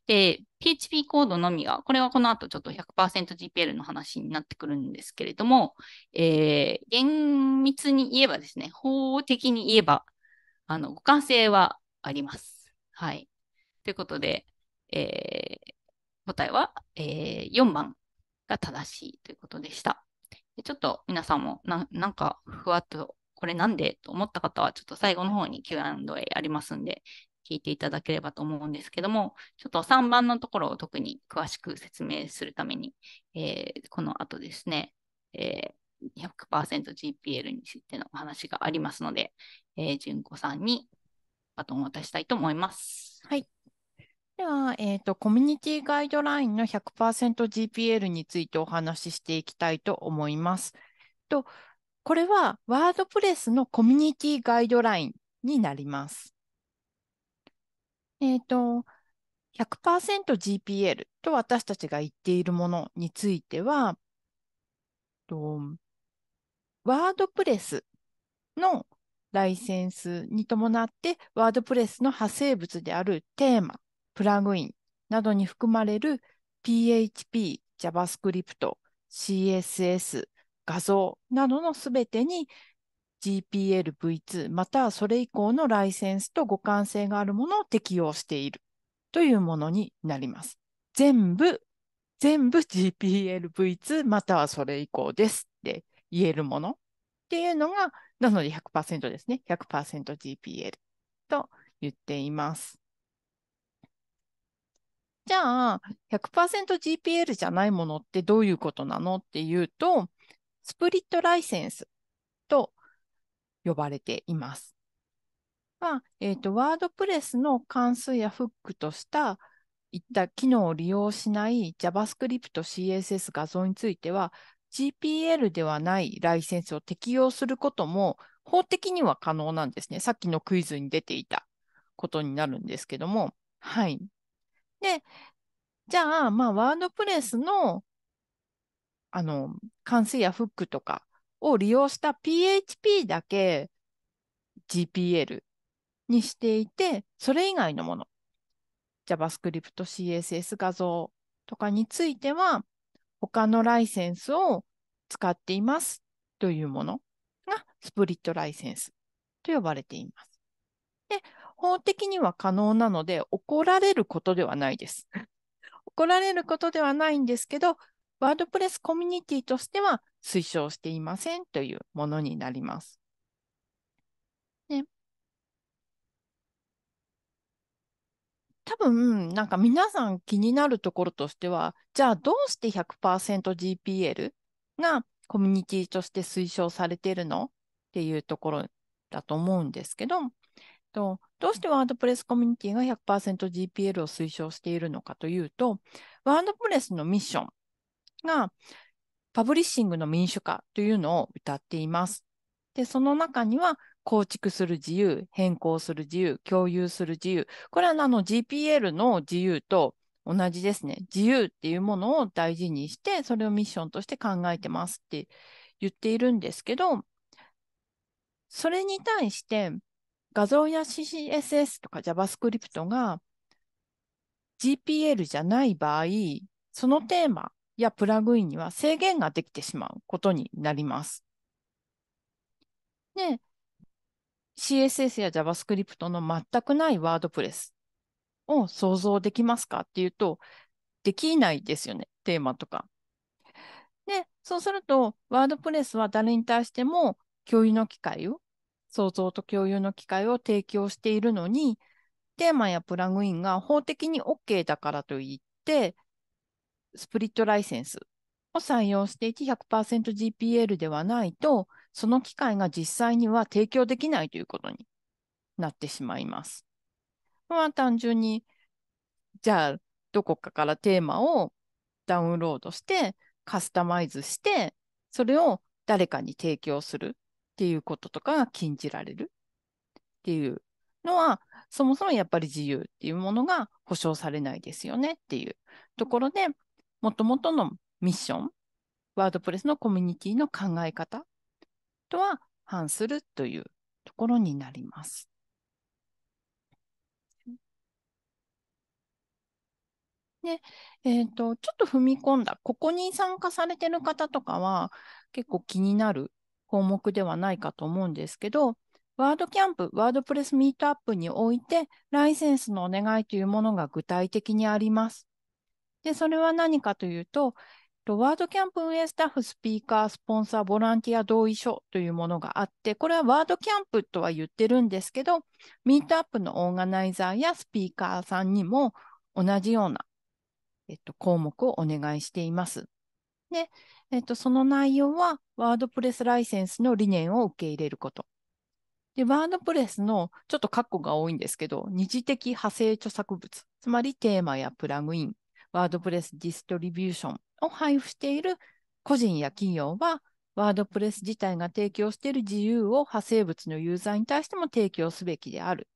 で、PHP コードのみが、これはこの後ちょっと 100%GPL の話になってくるんですけれども、えー、厳密に言えばですね、法的に言えば、あの、互換性はあります。はい。ということで、えー、答えは、えー、4番が正しいということでした。ちょっと皆さんもな、なんかふわっとこれなんでと思った方は、ちょっと最後の方に Q&A ありますんで、聞いていただければと思うんですけども、ちょっと3番のところを特に詳しく説明するために、えー、この後ですね、えー、100%GPL についてのお話がありますので、えー、純子さんにバトンを渡したいと思います。はい。では、えっ、ー、と、コミュニティガイドラインの 100%GPL についてお話ししていきたいと思います。と、これはワードプレスのコミュニティガイドラインになります。えっ、ー、と、100%GPL と私たちが言っているものについては、とワードプレスのライセンスに伴って、ワードプレスの派生物であるテーマ、プラグインなどに含まれる PHP、JavaScript、CSS、画像などのすべてに GPLv2 またそれ以降のライセンスと互換性があるものを適用しているというものになります。全部、全部 GPLv2 またはそれ以降ですって言えるものっていうのが、なので100%ですね。100%GPL と言っています。じゃあ、100%GPL じゃないものってどういうことなのっていうと、スプリットライセンスと呼ばれています。まあえーと、ワードプレスの関数やフックとしたいった機能を利用しない JavaScript、CSS 画像については GPL ではないライセンスを適用することも法的には可能なんですね。さっきのクイズに出ていたことになるんですけども。はい。で、じゃあ、まあ、ワードプレスの、あの、関数やフックとかを利用した PHP だけ GPL にしていて、それ以外のもの、JavaScript、CSS 画像とかについては、他のライセンスを使っていますというものがスプリットライセンスと呼ばれています。で、法的には可能なので怒られることではないです。怒られることではないんですけど、ワードプレスコミュニティとしては推奨していませんというものになります。ね。多分、なんか皆さん気になるところとしては、じゃあどうして 100%GPL がコミュニティとして推奨されているのっていうところだと思うんですけど、とどうしてワードプレスコミュニティが 100%GPL を推奨しているのかというと、ワードプレスのミッションがパブリッシングの民主化というのを歌っています。で、その中には、構築する自由、変更する自由、共有する自由。これはあの GPL の自由と同じですね。自由っていうものを大事にして、それをミッションとして考えてますって言っているんですけど、それに対して画像や CSS とか JavaScript が GPL じゃない場合、そのテーマやプラグインには制限ができてしまうことになります。で、CSS や JavaScript の全くない WordPress を想像できますかっていうと、できないですよね、テーマとか。で、そうすると、WordPress は誰に対しても共有の機会を、想像と共有の機会を提供しているのに、テーマやプラグインが法的に OK だからといって、スプリットライセンスを採用していて 100%GPL ではないと、その機械が実際には提供できないということになってしまいます。まあ単純に、じゃあどこかからテーマをダウンロードして、カスタマイズして、それを誰かに提供するっていうこととかが禁じられるっていうのは、そもそもやっぱり自由っていうものが保障されないですよねっていうところで、もともとのミッション、ワードプレスのコミュニティの考え方とは反するというところになります。で、えっ、ー、と、ちょっと踏み込んだ、ここに参加されてる方とかは結構気になる項目ではないかと思うんですけど、ワードキャンプ、ワードプレスミートアップにおいて、ライセンスのお願いというものが具体的にあります。で、それは何かというと、ワードキャンプ運営スタッフ、スピーカー、スポンサー、ボランティア同意書というものがあって、これはワードキャンプとは言ってるんですけど、ミートアップのオーガナイザーやスピーカーさんにも同じような、えっと、項目をお願いしています。で、えっと、その内容は、ワードプレスライセンスの理念を受け入れること。で、ワードプレスのちょっと括弧が多いんですけど、二次的派生著作物、つまりテーマやプラグイン、ワードプレスディストリビューションを配布している個人や企業は、ワードプレス自体が提供している自由を派生物のユーザーに対しても提供すべきである。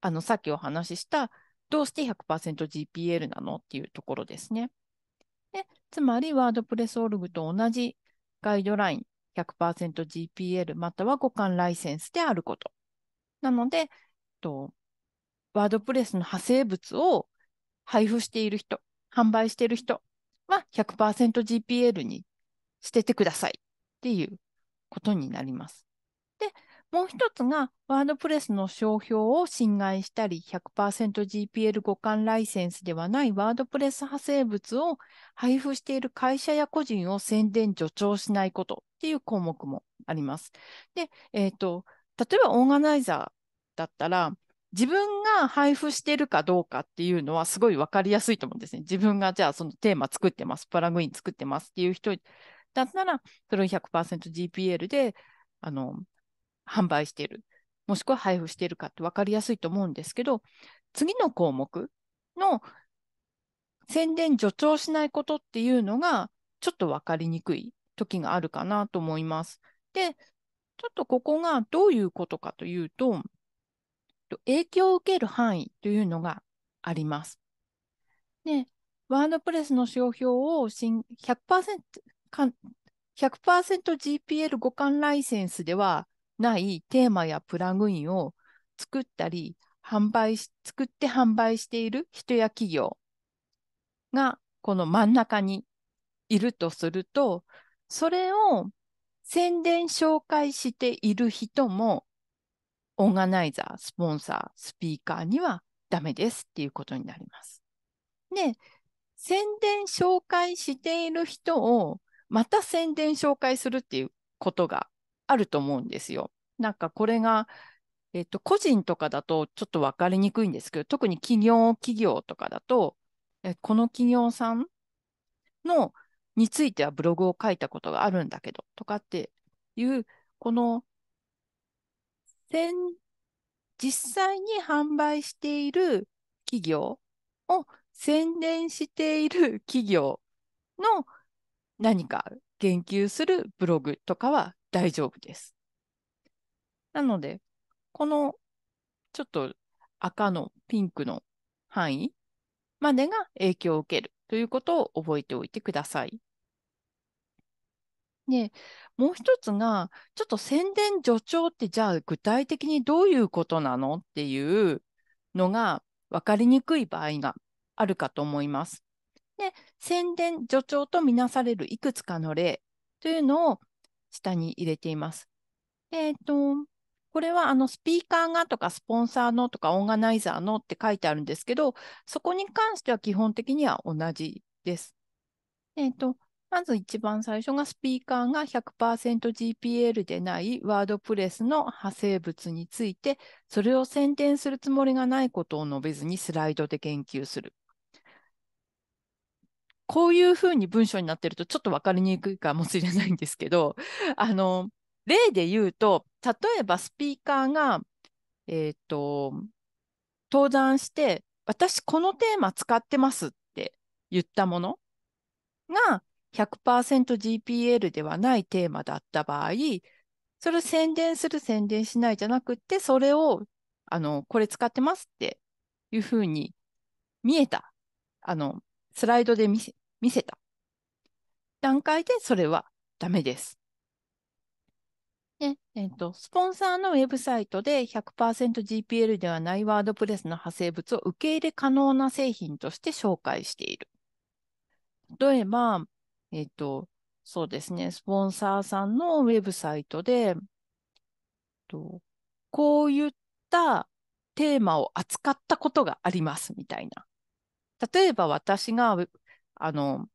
あの、さっきお話しした、どうして 100%GPL なのっていうところですね。でつまり、ワードプレスオルグと同じガイドライン 100%GPL または互換ライセンスであること。なので、とワードプレスの派生物を配布している人販売してる人は 100%GPL に捨ててくださいっていうことになります。で、もう一つが、ワードプレスの商標を侵害したり、100%GPL 互換ライセンスではないワードプレス派生物を配布している会社や個人を宣伝助長しないことっていう項目もあります。で、えっ、ー、と、例えばオーガナイザーだったら、自分が配布してるかどうかっていうのはすごい分かりやすいと思うんですね。自分がじゃあそのテーマ作ってます、プラグイン作ってますっていう人だったら、それを 100%GPL であの販売してる、もしくは配布してるかって分かりやすいと思うんですけど、次の項目の宣伝助長しないことっていうのがちょっと分かりにくい時があるかなと思います。で、ちょっとここがどういうことかというと、影響を受ける範囲というのがあります。で、ワードプレスの商標を100% 100%GPL 互換ライセンスではないテーマやプラグインを作ったり、販売し、作って販売している人や企業がこの真ん中にいるとすると、それを宣伝紹介している人もオーガナイザー、スポンサー、スピーカーにはダメですっていうことになります。で、宣伝紹介している人をまた宣伝紹介するっていうことがあると思うんですよ。なんかこれが、えっと、個人とかだとちょっと分かりにくいんですけど、特に企業、企業とかだと、えこの企業さんのについてはブログを書いたことがあるんだけどとかっていう、この先実際に販売している企業を宣伝している企業の何か言及するブログとかは大丈夫です。なので、このちょっと赤のピンクの範囲までが影響を受けるということを覚えておいてください。で、もう一つが、ちょっと宣伝助長ってじゃあ具体的にどういうことなのっていうのが分かりにくい場合があるかと思います。で、宣伝助長とみなされるいくつかの例というのを下に入れています。えっ、ー、と、これはあのスピーカーがとかスポンサーのとかオーガナイザーのって書いてあるんですけど、そこに関しては基本的には同じです。えっ、ー、と、まず一番最初がスピーカーが 100%GPL でないワードプレスの派生物について、それを宣伝するつもりがないことを述べずにスライドで研究する。こういうふうに文章になってるとちょっとわかりにくいかもしれないんですけど、あの、例で言うと、例えばスピーカーが、えっ、ー、と、登壇して、私このテーマ使ってますって言ったものが、100%GPL ではないテーマだった場合、それを宣伝する、宣伝しないじゃなくて、それを、あの、これ使ってますっていうふうに見えた。あの、スライドで見せ見せた。段階でそれはダメです。ねえっ、と、スポンサーのウェブサイトで 100%GPL ではないワードプレスの派生物を受け入れ可能な製品として紹介している。例えば、えっ、と、そうですね、スポンサーさんのウェブサイトで、とこういったテーマを扱ったことがありますみたいな。例えば私があの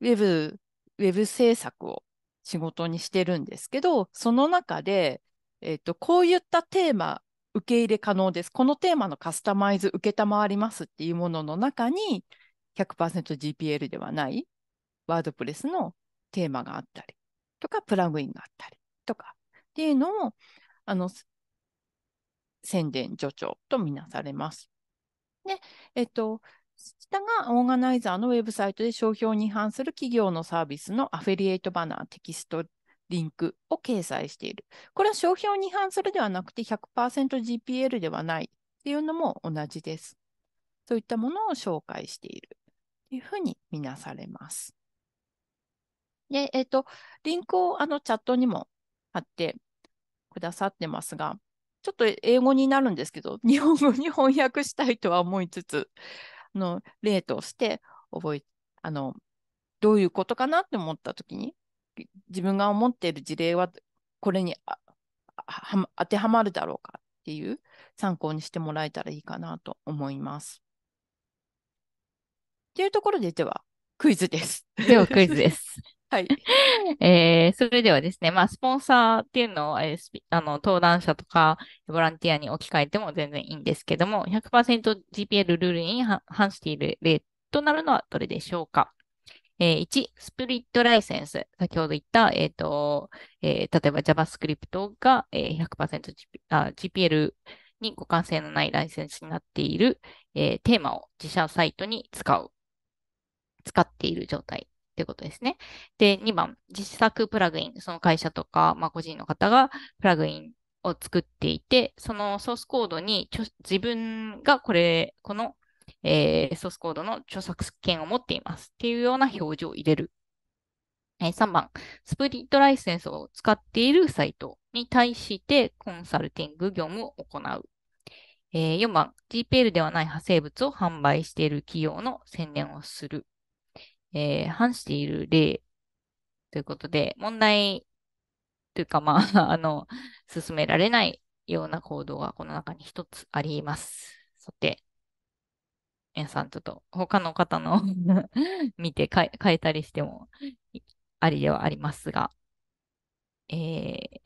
ウェブ、ウェブ制作を仕事にしてるんですけど、その中で、えっ、と、こういったテーマ受け入れ可能です。このテーマのカスタマイズ受けたまわりますっていうものの中に100% GPL ではないワードプレスのテーマがあったりとか、プラグインがあったりとかっていうのを、あの、宣伝助長とみなされます。で、えっと、下がオーガナイザーのウェブサイトで商標に違反する企業のサービスのアフィリエイトバナー、テキスト、リンクを掲載している。これは商標に違反するではなくて 100%GPL ではないっていうのも同じです。そういったものを紹介しているというふうにみなされます。で、えっ、ー、と、リンクをあのチャットにも貼ってくださってますが、ちょっと英語になるんですけど、日本語に翻訳したいとは思いつつ、あの例として覚え、あの、どういうことかなって思ったときに、自分が思っている事例はこれに当てはまるだろうかっていう参考にしてもらえたらいいかなと思います。というところで、ではクイズです。ではクイズです。はい。えー、それではですね、まあ、スポンサーっていうのを、えー、あの、登壇者とか、ボランティアに置き換えても全然いいんですけども、100%GPL ルールに反している例となるのはどれでしょうか。えー、1、スプリットライセンス。先ほど言った、えっ、ー、と、えー、例えば JavaScript が、えー、100%GP、あ GPL に互換性のないライセンスになっている、えー、テーマを自社サイトに使う、使っている状態。ってことですね。で、2番、自作プラグイン。その会社とか、まあ、個人の方がプラグインを作っていて、そのソースコードに自分がこれ、この、えー、ソースコードの著作権を持っていますっていうような表示を入れる。えー、3番、スプリットライセンスを使っているサイトに対してコンサルティング業務を行う。えー、4番、GPL ではない派生物を販売している企業の宣伝をする。えー、反している例ということで、問題というか、まあ、あの、進められないような行動がこの中に一つあります。さて、皆さんちょっと他の方の 見て変えたりしてもありではありますが、えー、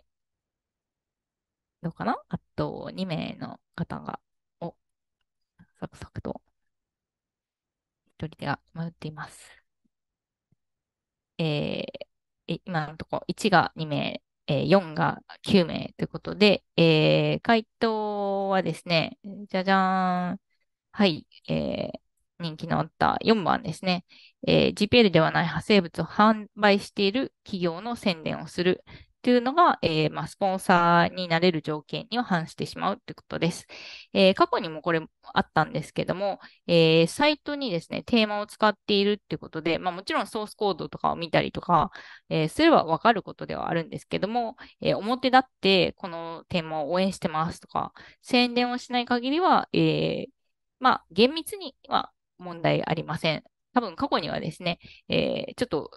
どうかなあと2名の方が、お、サクサクと、一人では迷っています。えー、今のところ1が2名、えー、4が9名ということで、えー、回答はですね、じゃじゃーん。はい、えー、人気のあった4番ですね。えー、GPL ではない派生物を販売している企業の宣伝をする。というのが、えー、まあ、スポンサーになれる条件には反してしまうということです。えー、過去にもこれあったんですけども、えー、サイトにですね、テーマを使っているっていうことで、まあ、もちろんソースコードとかを見たりとか、えすればわかることではあるんですけども、え表立ってこのテーマを応援してますとか、宣伝をしない限りは、えまあ、厳密には問題ありません。多分過去にはですね、えちょっと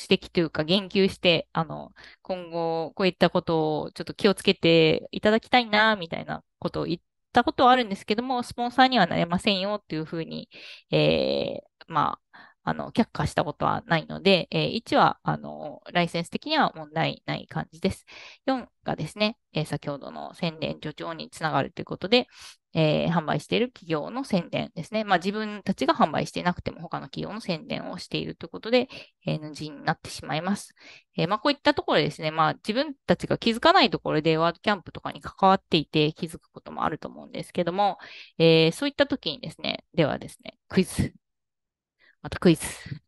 指摘というか言及して、あの、今後こういったことをちょっと気をつけていただきたいな、みたいなことを言ったことはあるんですけども、スポンサーにはなれませんよっていうふうに、えー、まあ、あの、却下したことはないので、えー、1は、あの、ライセンス的には問題ない感じです。4がですね、えー、先ほどの宣伝助長につながるということで、えー、販売している企業の宣伝ですね。まあ、自分たちが販売していなくても他の企業の宣伝をしているということで、NG になってしまいます。えー、まあ、こういったところですね、まあ、自分たちが気づかないところでワードキャンプとかに関わっていて気づくこともあると思うんですけども、えー、そういった時にですね、ではですね、クイズ。またクイズ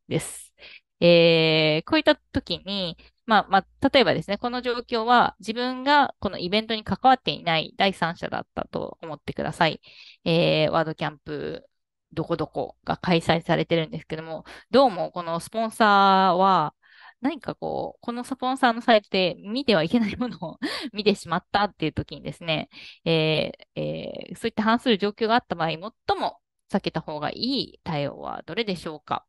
です。えー、こういった時に、まあ、まあ、例えばですね、この状況は自分がこのイベントに関わっていない第三者だったと思ってください。えー、ワードキャンプどこどこが開催されてるんですけども、どうもこのスポンサーは、何かこう、このスポンサーのサイトで見てはいけないものを 見てしまったっていう時にですね、えーえー、そういった反する状況があった場合、最も避けた方がいい対応はどれでしょうか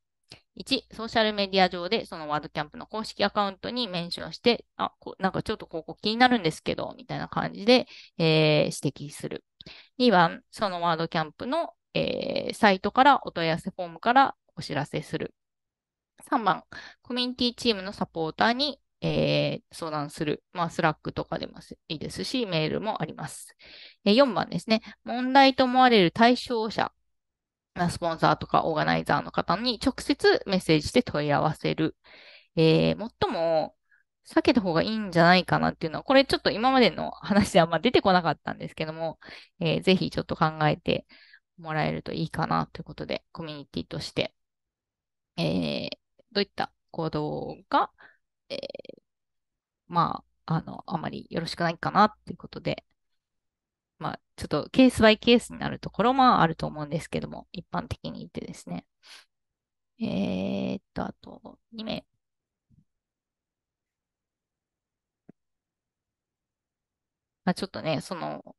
1、ソーシャルメディア上でそのワードキャンプの公式アカウントにメンションして、あ、こなんかちょっとここ気になるんですけど、みたいな感じで、えー、指摘する。2番、そのワードキャンプの、えー、サイトからお問い合わせフォームからお知らせする。3番、コミュニティチームのサポーターに、えー、相談する。まあ、スラックとかでもいいですし、メールもあります。4番ですね。問題と思われる対象者スポンサーとかオーガナイザーの方に直接メッセージで問い合わせる。えー、最も避けた方がいいんじゃないかなっていうのは、これちょっと今までの話ではあま出てこなかったんですけども、えー、ぜひちょっと考えてもらえるといいかなということで、コミュニティとして、えー、どういった行動が、えー、まあ、あの、あまりよろしくないかなっていうことで、まあ、ちょっとケースバイケースになるところもあると思うんですけども、一般的に言ってですね。えー、っと、あと2名。まあ、ちょっとね、その、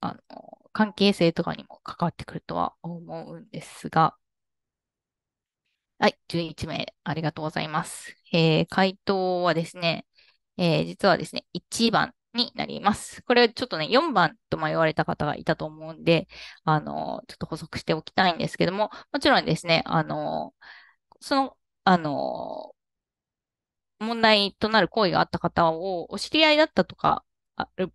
あの、関係性とかにも関わってくるとは思うんですが、はい、11名、ありがとうございます。えー、回答はですね、えー、実はですね、1番になります。これちょっとね、4番と迷われた方がいたと思うんで、あの、ちょっと補足しておきたいんですけども、もちろんですね、あの、その、あの、問題となる行為があった方をお知り合いだったとか、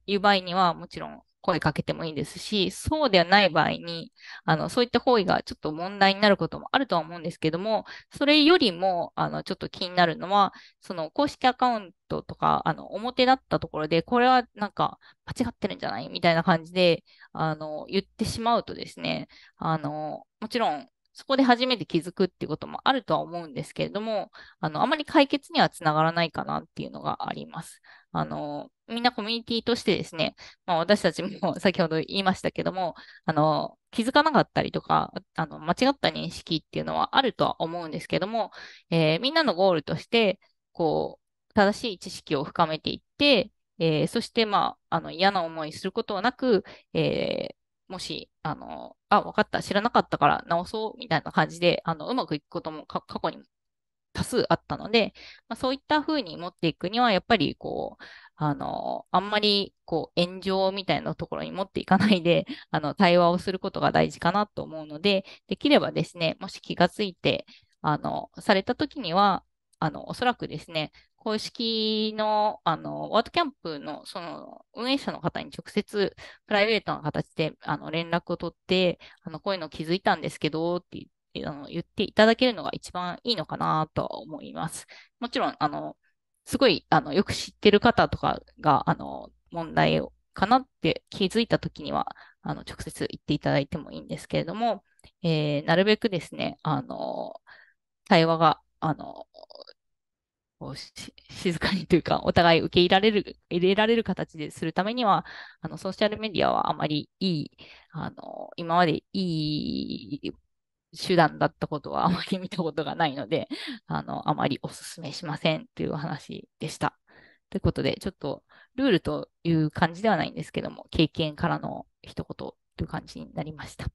いう場合には、もちろん、声かけてもいいですし、そうではない場合に、あの、そういった行為がちょっと問題になることもあるとは思うんですけども、それよりも、あの、ちょっと気になるのは、その公式アカウントとか、あの、表だったところで、これはなんか間違ってるんじゃないみたいな感じで、あの、言ってしまうとですね、あの、もちろん、そこで初めて気づくっていうこともあるとは思うんですけれども、あの、あまり解決にはつながらないかなっていうのがあります。あの、みんなコミュニティとしてですね、まあ、私たちも 先ほど言いましたけども、あの、気づかなかったりとか、あの、間違った認識っていうのはあるとは思うんですけども、えー、みんなのゴールとして、こう、正しい知識を深めていって、えー、そして、まあ、あの、嫌な思いすることはなく、えー、もし、あの、あ、分かった、知らなかったから直そう、みたいな感じで、あの、うまくいくことも過去に多数あったので、まあ、そういった風に持っていくには、やっぱりこう、あの、あんまり、こう、炎上みたいなところに持っていかないで、あの、対話をすることが大事かなと思うので、できればですね、もし気がついて、あの、された時には、あの、おそらくですね、公式の、あの、ワードキャンプの、その、運営者の方に直接、プライベートな形で、あの、連絡を取って、あの、こういうの気づいたんですけど、って言っあの言っていただけるのが一番いいのかなと思います。もちろん、あの、すごい、あの、よく知ってる方とかが、あの、問題かなって気づいたときには、あの、直接言っていただいてもいいんですけれども、えー、なるべくですね、あの、対話が、あの、静かにというか、お互い受け入れられる、入れられる形でするためには、あの、ソーシャルメディアはあまりいい、あの、今までいい手段だったことはあまり見たことがないので、あの、あまりお勧めしませんっていうお話でした。ということで、ちょっとルールという感じではないんですけども、経験からの一言という感じになりました。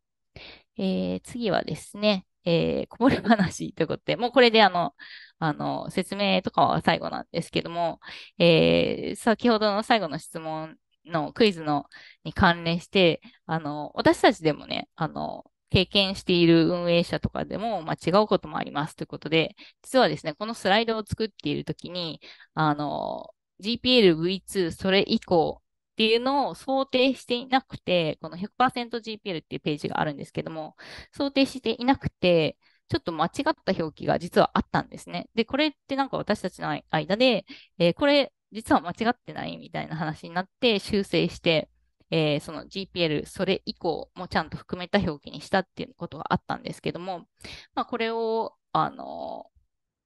えー、次はですね、えー、こぼれ話ということで、もうこれであの、あの、説明とかは最後なんですけども、えー、先ほどの最後の質問のクイズのに関連して、あの、私たちでもね、あの、経験している運営者とかでも、まあ、違うこともありますということで、実はですね、このスライドを作っているときに、あの、GPLV2 それ以降っていうのを想定していなくて、この 100%GPL っていうページがあるんですけども、想定していなくて、ちょっと間違った表記が実はあったんですね。で、これってなんか私たちの間で、えー、これ実は間違ってないみたいな話になって修正して、えー、その GPL、それ以降もちゃんと含めた表記にしたっていうことがあったんですけども、まあ、これを、あの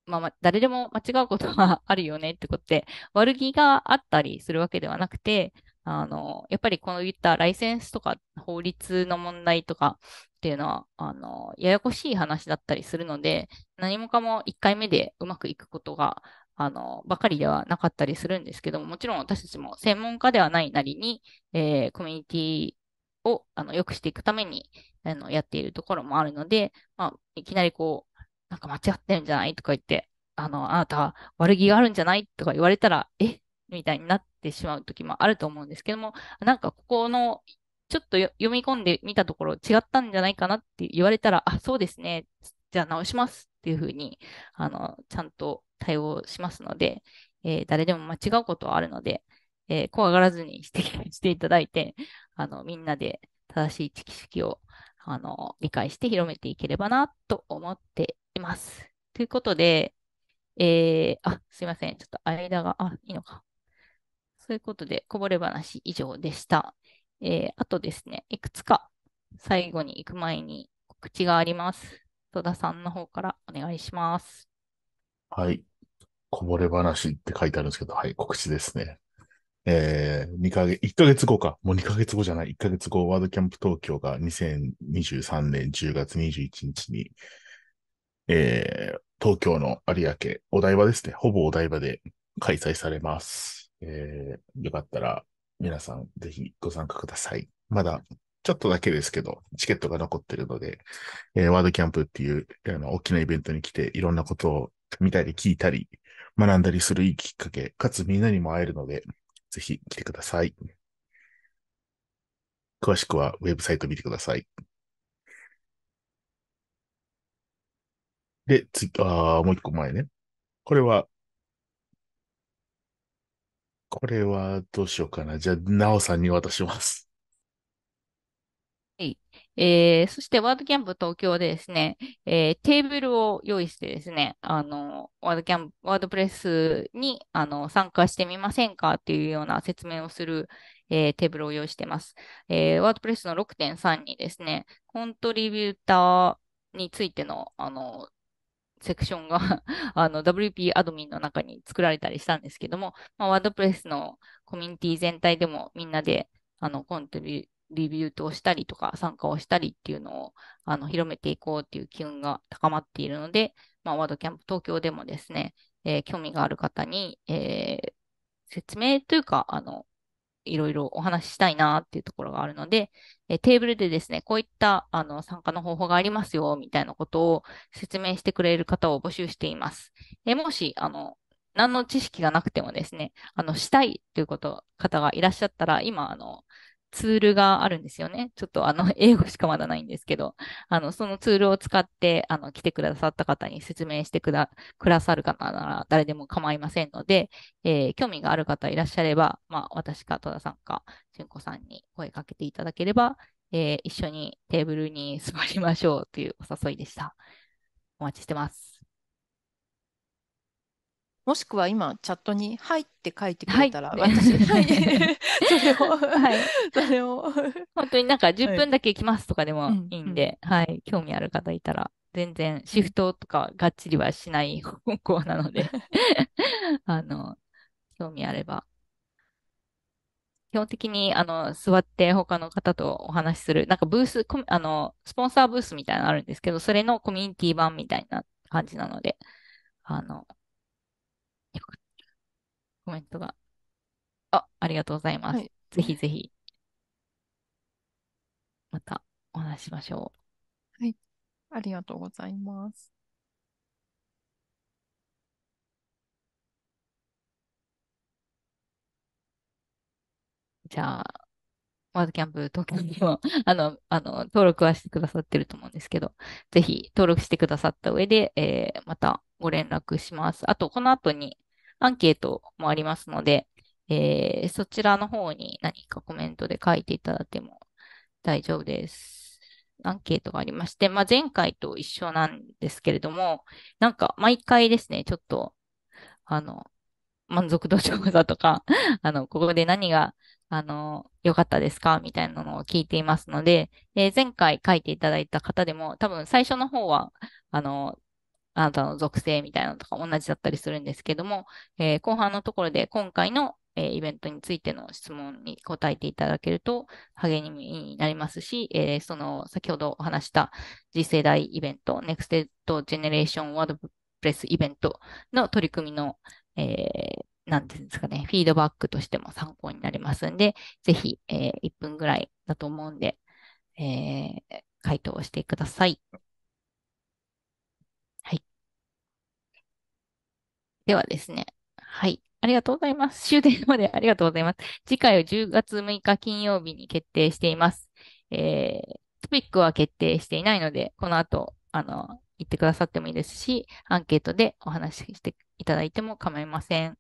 まあ、まあ、誰でも間違うことはあるよねってことで、悪気があったりするわけではなくて、あの、やっぱりこの言ったライセンスとか法律の問題とかっていうのは、あの、ややこしい話だったりするので、何もかも1回目でうまくいくことがあの、ばかりではなかったりするんですけども、もちろん私たちも専門家ではないなりに、えー、コミュニティを、あの、良くしていくために、あの、やっているところもあるので、まあ、いきなりこう、なんか間違ってるんじゃないとか言って、あの、あなた悪気があるんじゃないとか言われたら、えみたいになってしまう時もあると思うんですけども、なんかここの、ちょっと読み込んでみたところ違ったんじゃないかなって言われたら、あ、そうですね。じゃあ直しますっていうふうに、あの、ちゃんと対応しますので、えー、誰でも間違うことはあるので、えー、怖がらずに指摘 していただいて、あの、みんなで正しい知識を、あの、理解して広めていければな、と思っています。ということで、えー、あ、すいません。ちょっと間が、あ、いいのか。そういうことで、こぼれ話以上でした。えー、あとですね、いくつか最後に行く前に告知があります。戸田さんの方からお願いします。はい。こぼれ話って書いてあるんですけど、はい、告知ですね。えー、2ヶ月、1ヶ月後か。もう2ヶ月後じゃない。1ヶ月後、ワードキャンプ東京が2023年10月21日に、えー、東京の有明、お台場ですね。ほぼお台場で開催されます。えー、よかったら皆さんぜひご参加ください。まだちょっとだけですけど、チケットが残ってるので、えー、ワードキャンプっていうあの大きなイベントに来ていろんなことをみたいで聞いたり、学んだりするいいきっかけ、かつみんなにも会えるので、ぜひ来てください。詳しくはウェブサイト見てください。で、次、ああ、もう一個前ね。これは、これはどうしようかな。じゃあ、なおさんに渡します。えー、そしてワードキャンプ東京でですね、えー、テーブルを用意してですね、あの、ワードキャンプ、ワードプレスに、あの、参加してみませんかっていうような説明をする、えー、テーブルを用意してます。えー、ワードプレスの6.3にですね、コントリビューターについての、あの、セクションが あの、WP アドミンの中に作られたりしたんですけども、ワードプレスのコミュニティ全体でもみんなで、あの、コントリリビュートをしたりとか、参加をしたりっていうのを、あの、広めていこうっていう機運が高まっているので、まあ、ワードキャンプ東京でもですね、えー、興味がある方に、えー、説明というか、あの、いろいろお話ししたいなっていうところがあるので、えテーブルでですね、こういったあの参加の方法がありますよ、みたいなことを説明してくれる方を募集しています。えもし、あの、何の知識がなくてもですね、あの、したいということ、方がいらっしゃったら、今、あの、ツールがあるんですよね。ちょっとあの、英語しかまだないんですけど、あの、そのツールを使って、あの、来てくださった方に説明してくだ、くださる方なら誰でも構いませんので、えー、興味がある方いらっしゃれば、まあ、私か戸田さんか、純子さんに声かけていただければ、えー、一緒にテーブルに座りましょうというお誘いでした。お待ちしてます。もしくは今チャットに「はい」って書いてくれたら、はい、私、はい、それを、はい、それを本当になんか10分だけ来きますとかでもいいんで、はい、はい、興味ある方いたら全然シフトとかがっちりはしない方向なので あの興味あれば基本的にあの座って他の方とお話しするなんかブースあのスポンサーブースみたいなのあるんですけどそれのコミュニティ版みたいな感じなのであのコメントが。あ、ありがとうございます。はい、ぜひぜひ、またお話ししましょう。はい。ありがとうございます。じゃあ、ワードキャンプ東京にも、あの、あの、登録はしてくださってると思うんですけど、ぜひ登録してくださった上で、えー、またご連絡します。あと、この後に、アンケートもありますので、えー、そちらの方に何かコメントで書いていただいても大丈夫です。アンケートがありまして、まあ、前回と一緒なんですけれども、なんか毎回ですね、ちょっと、あの、満足度調査とか、あの、ここで何が、あの、良かったですかみたいなのを聞いていますので、えー、前回書いていただいた方でも、多分最初の方は、あの、あなたの属性みたいなのとか同じだったりするんですけども、えー、後半のところで今回の、えー、イベントについての質問に答えていただけると励みになりますし、えー、その先ほどお話した次世代イベント、Next Generation WordPress イベントの取り組みの、えなんていうんですかね、フィードバックとしても参考になりますんで、ぜひ、え1分ぐらいだと思うんで、え回答してください。ではですね。はい。ありがとうございます。終電までありがとうございます。次回を10月6日金曜日に決定しています。えー、トピックは決定していないので、この後、あの、言ってくださってもいいですし、アンケートでお話ししていただいても構いません。